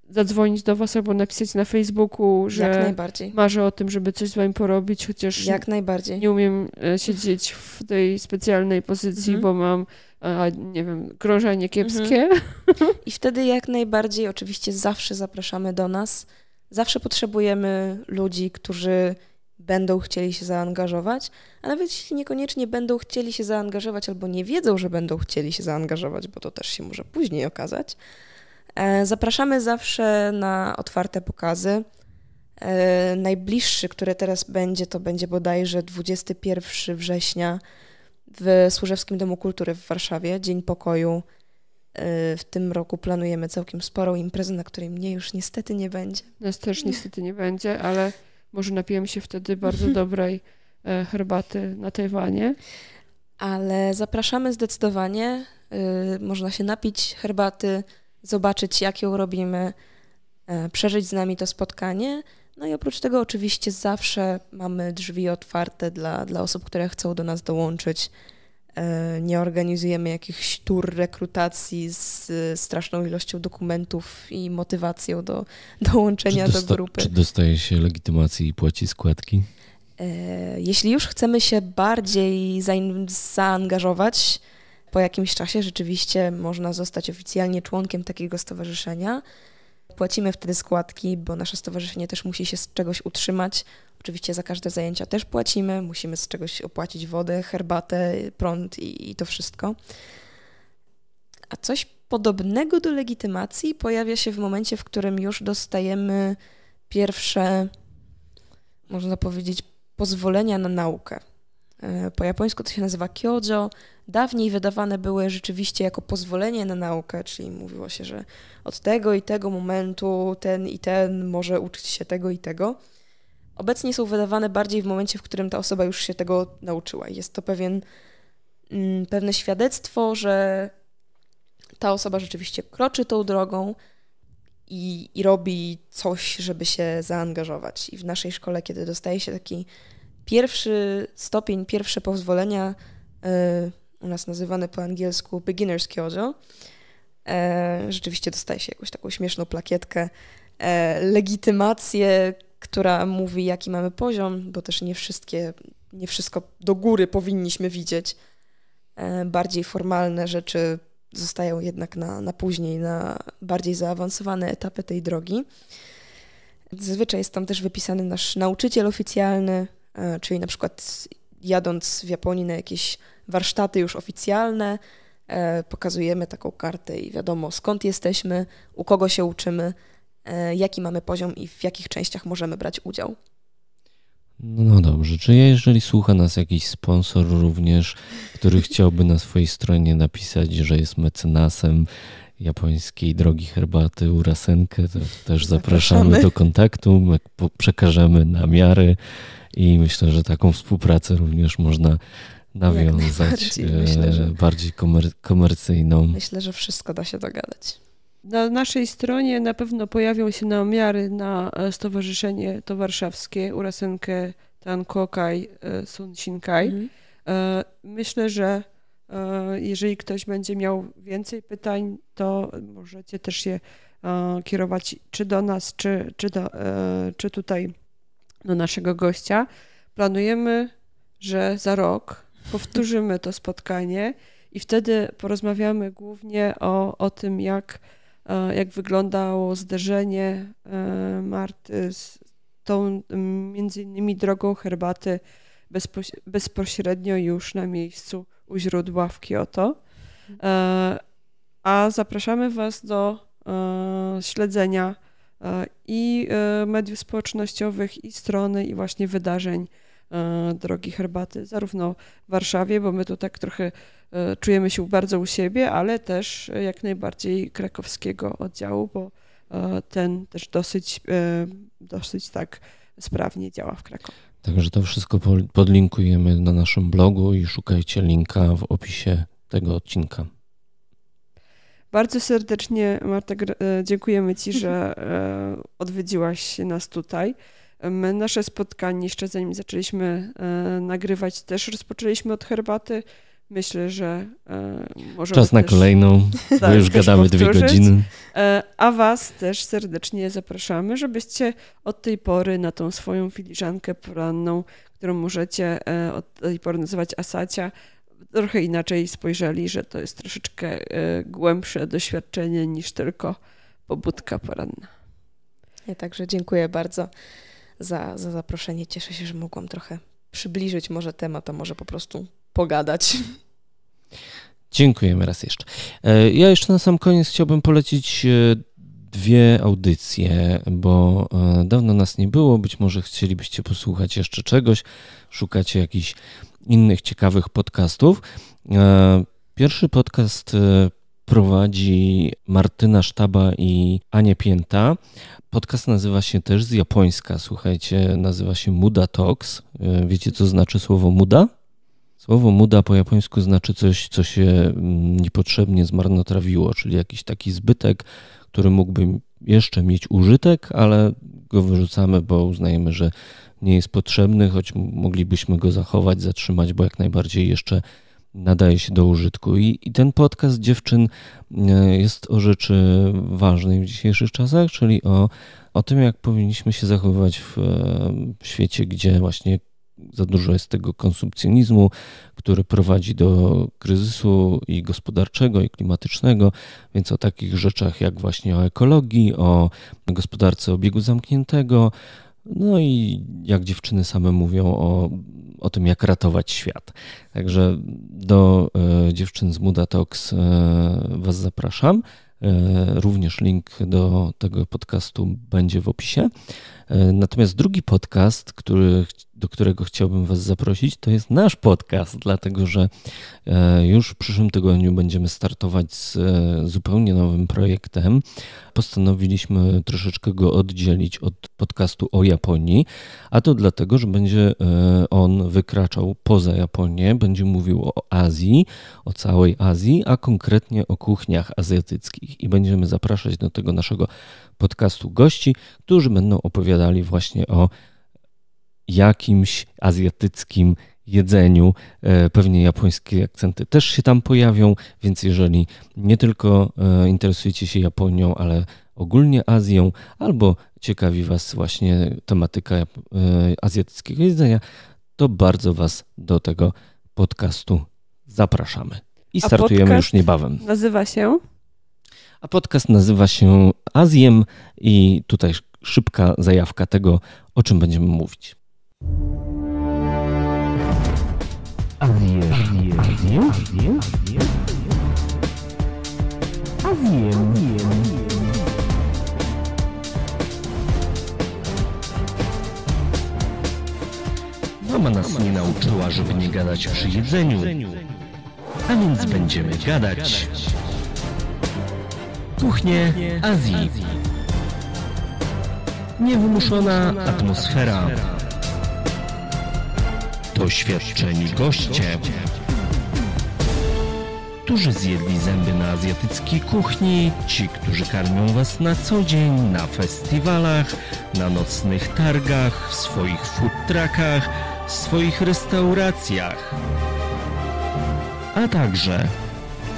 zadzwonić do was albo napisać na Facebooku, że marzę o tym, żeby coś z wami porobić, chociaż Jak najbardziej. nie umiem e, siedzieć w tej specjalnej pozycji, mhm. bo mam a, e, nie wiem, krążenie kiepskie. Mhm. I wtedy jak najbardziej oczywiście zawsze zapraszamy do nas. Zawsze potrzebujemy ludzi, którzy będą chcieli się zaangażować, a nawet jeśli niekoniecznie będą chcieli się zaangażować albo nie wiedzą, że będą chcieli się zaangażować, bo to też się może później okazać, E, zapraszamy zawsze na otwarte pokazy. E, najbliższy, który teraz będzie, to będzie bodajże 21 września w Służewskim Domu Kultury w Warszawie, Dzień Pokoju. E, w tym roku planujemy całkiem sporą imprezę, na której mnie już niestety nie będzie. Nas też niestety nie będzie, ale może napiłem się wtedy bardzo dobrej herbaty na Tajwanie. Ale zapraszamy zdecydowanie. Można się napić herbaty, zobaczyć, jak ją robimy, e, przeżyć z nami to spotkanie. No i oprócz tego, oczywiście, zawsze mamy drzwi otwarte dla, dla osób, które chcą do nas dołączyć. E, nie organizujemy jakichś tur rekrutacji z straszną ilością dokumentów i motywacją do dołączenia do grupy. Czy dostaje się legitymacji i płaci składki? E, jeśli już chcemy się bardziej zaangażować, po jakimś czasie rzeczywiście można zostać oficjalnie członkiem takiego stowarzyszenia. Płacimy wtedy składki, bo nasze stowarzyszenie też musi się z czegoś utrzymać. Oczywiście za każde zajęcia też płacimy, musimy z czegoś opłacić wodę, herbatę, prąd i, i to wszystko. A coś podobnego do legitymacji pojawia się w momencie, w którym już dostajemy pierwsze, można powiedzieć, pozwolenia na naukę. E, po japońsku to się nazywa kyojo, Dawniej wydawane były rzeczywiście jako pozwolenie na naukę, czyli mówiło się, że od tego i tego momentu ten i ten może uczyć się tego i tego. Obecnie są wydawane bardziej w momencie, w którym ta osoba już się tego nauczyła. Jest to pewien, mm, pewne świadectwo, że ta osoba rzeczywiście kroczy tą drogą i, i robi coś, żeby się zaangażować. I w naszej szkole, kiedy dostaje się taki pierwszy stopień, pierwsze pozwolenia, y, u nas nazywane po angielsku beginner's kyojo. E, rzeczywiście dostaje się jakąś taką śmieszną plakietkę, e, legitymację, która mówi jaki mamy poziom, bo też nie wszystkie, nie wszystko do góry powinniśmy widzieć. E, bardziej formalne rzeczy zostają jednak na, na później, na bardziej zaawansowane etapy tej drogi. Zazwyczaj jest tam też wypisany nasz nauczyciel oficjalny, e, czyli na przykład jadąc w Japonii na jakieś warsztaty już oficjalne, e, pokazujemy taką kartę i wiadomo skąd jesteśmy, u kogo się uczymy, e, jaki mamy poziom i w jakich częściach możemy brać udział. No, no dobrze, czy jeżeli słucha nas jakiś sponsor również, który chciałby na swojej stronie napisać, że jest mecenasem japońskiej drogi herbaty Urasenkę, to też zapraszamy, zapraszamy do kontaktu, przekażemy namiary i myślę, że taką współpracę również można nawiązać myślę, e, że... bardziej komer komercyjną. Myślę, że wszystko da się dogadać. Na naszej stronie na pewno pojawią się namiary na e, Stowarzyszenie To Warszawskie, Urasenkę Tankokaj e, Sunsinkaj. Mhm. Myślę, że jeżeli ktoś będzie miał więcej pytań, to możecie też je kierować czy do nas, czy, czy, do, czy tutaj do naszego gościa. Planujemy, że za rok powtórzymy to spotkanie i wtedy porozmawiamy głównie o, o tym, jak, e, jak wyglądało zderzenie e, Marty z tą między innymi drogą herbaty bezpośrednio już na miejscu u źródła w Kioto. E, a zapraszamy Was do śledzenia i mediów społecznościowych, i strony, i właśnie wydarzeń E, drogi herbaty, zarówno w Warszawie, bo my tu tak trochę e, czujemy się bardzo u siebie, ale też jak najbardziej krakowskiego oddziału, bo e, ten też dosyć, dosyć tak sprawnie działa w Krakowie. Także to wszystko podlinkujemy na naszym blogu i szukajcie linka w opisie tego odcinka. Bardzo serdecznie, Marta, dziękujemy Ci, że odwiedziłaś nas tutaj. My nasze spotkanie, jeszcze zanim zaczęliśmy e, nagrywać, też rozpoczęliśmy od herbaty. Myślę, że e, może. Czas na też, kolejną, tak, bo już gadamy dwie godziny. E, a Was też serdecznie zapraszamy, żebyście od tej pory na tą swoją filiżankę poranną, którą możecie od tej pory nazywać Asacia, trochę inaczej spojrzeli, że to jest troszeczkę głębsze doświadczenie niż tylko pobudka poranna. Ja także dziękuję bardzo za, za zaproszenie. Cieszę się, że mogłam trochę przybliżyć może temat, a może po prostu pogadać. Dziękujemy raz jeszcze. E, ja jeszcze na sam koniec chciałbym polecić e, dwie audycje, bo e, dawno nas nie było. Być może chcielibyście posłuchać jeszcze czegoś, szukacie jakichś innych ciekawych podcastów. Pierwszy podcast prowadzi Martyna Sztaba i Anie Pięta. Podcast nazywa się też z japońska, słuchajcie, nazywa się Muda Talks. E, wiecie, co znaczy słowo muda? Słowo muda po japońsku znaczy coś, co się mm, niepotrzebnie zmarnotrawiło, czyli jakiś taki zbytek, który mógłby jeszcze mieć użytek, ale go wyrzucamy, bo uznajemy, że nie jest potrzebny, choć moglibyśmy go zachować, zatrzymać, bo jak najbardziej jeszcze nadaje się do użytku. I, i ten podcast dziewczyn e, jest o rzeczy ważnej w dzisiejszych czasach, czyli o, o tym, jak powinniśmy się zachowywać w, e, w świecie, gdzie właśnie za dużo jest tego konsumpcjonizmu, który prowadzi do kryzysu i gospodarczego, i klimatycznego, więc o takich rzeczach jak właśnie o ekologii, o gospodarce obiegu zamkniętego, no i jak dziewczyny same mówią o, o tym, jak ratować świat. Także do e, dziewczyn z Mudatox e, Was zapraszam. E, również link do tego podcastu będzie w opisie. Natomiast drugi podcast, który do którego chciałbym Was zaprosić, to jest nasz podcast, dlatego że e, już w przyszłym tygodniu będziemy startować z e, zupełnie nowym projektem. Postanowiliśmy troszeczkę go oddzielić od podcastu o Japonii, a to dlatego, że będzie e, on wykraczał poza Japonię, będzie mówił o Azji, o całej Azji, a konkretnie o kuchniach azjatyckich. I będziemy zapraszać do tego naszego podcastu gości, którzy będą opowiadali właśnie o jakimś azjatyckim jedzeniu. E, pewnie japońskie akcenty też się tam pojawią, więc jeżeli nie tylko e, interesujecie się Japonią, ale ogólnie Azją, albo ciekawi Was właśnie tematyka e, azjatyckiego jedzenia, to bardzo Was do tego podcastu zapraszamy. I startujemy już niebawem. Nazywa się? A podcast nazywa się Azjem i tutaj szybka zajawka tego, o czym będziemy mówić. Azję, Azję, Azję, Azję, Azję, Azję, Azję, Mama nas nie nauczyła, żeby nie gadać przy jedzeniu, a więc będziemy gadać. Kuchnie Azji. Niewymuszona atmosfera doświadczeni goście, którzy zjedli zęby na azjatyckiej kuchni, ci, którzy karmią Was na co dzień, na festiwalach, na nocnych targach, w swoich food truckach, w swoich restauracjach, a także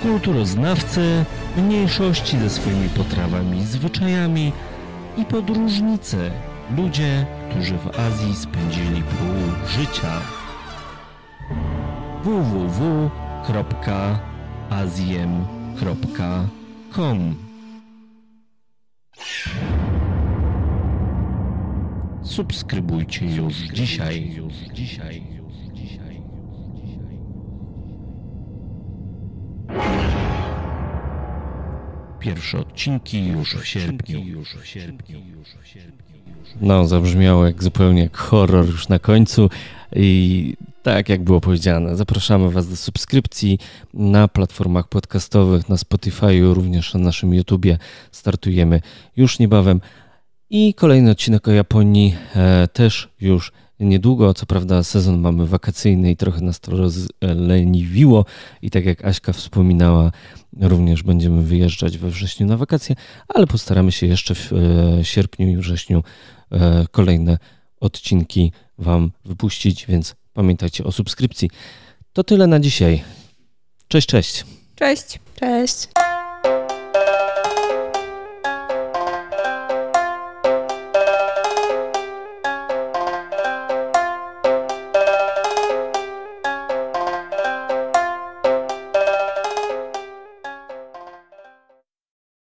kulturoznawcy, mniejszości ze swoimi potrawami, zwyczajami i podróżnicy, ludzie, którzy w Azji spędzili pół życia www.azjem.com. Subskrybujcie już dzisiaj. Już dzisiaj. Pierwsze odcinki już w sierpniu. Już w sierpniu. Już w sierpniu. No, zabrzmiało jak zupełnie jak horror już na końcu. I tak jak było powiedziane, zapraszamy Was do subskrypcji na platformach podcastowych, na Spotify'u, również na naszym YouTubie. Startujemy już niebawem. I kolejny odcinek o Japonii e, też już niedługo. Co prawda sezon mamy wakacyjny i trochę nas to rozleniwiło i tak jak Aśka wspominała, również będziemy wyjeżdżać we wrześniu na wakacje, ale postaramy się jeszcze w e, sierpniu i wrześniu e, kolejne odcinki Wam wypuścić, więc pamiętajcie o subskrypcji. To tyle na dzisiaj. Cześć, cześć. Cześć. Cześć.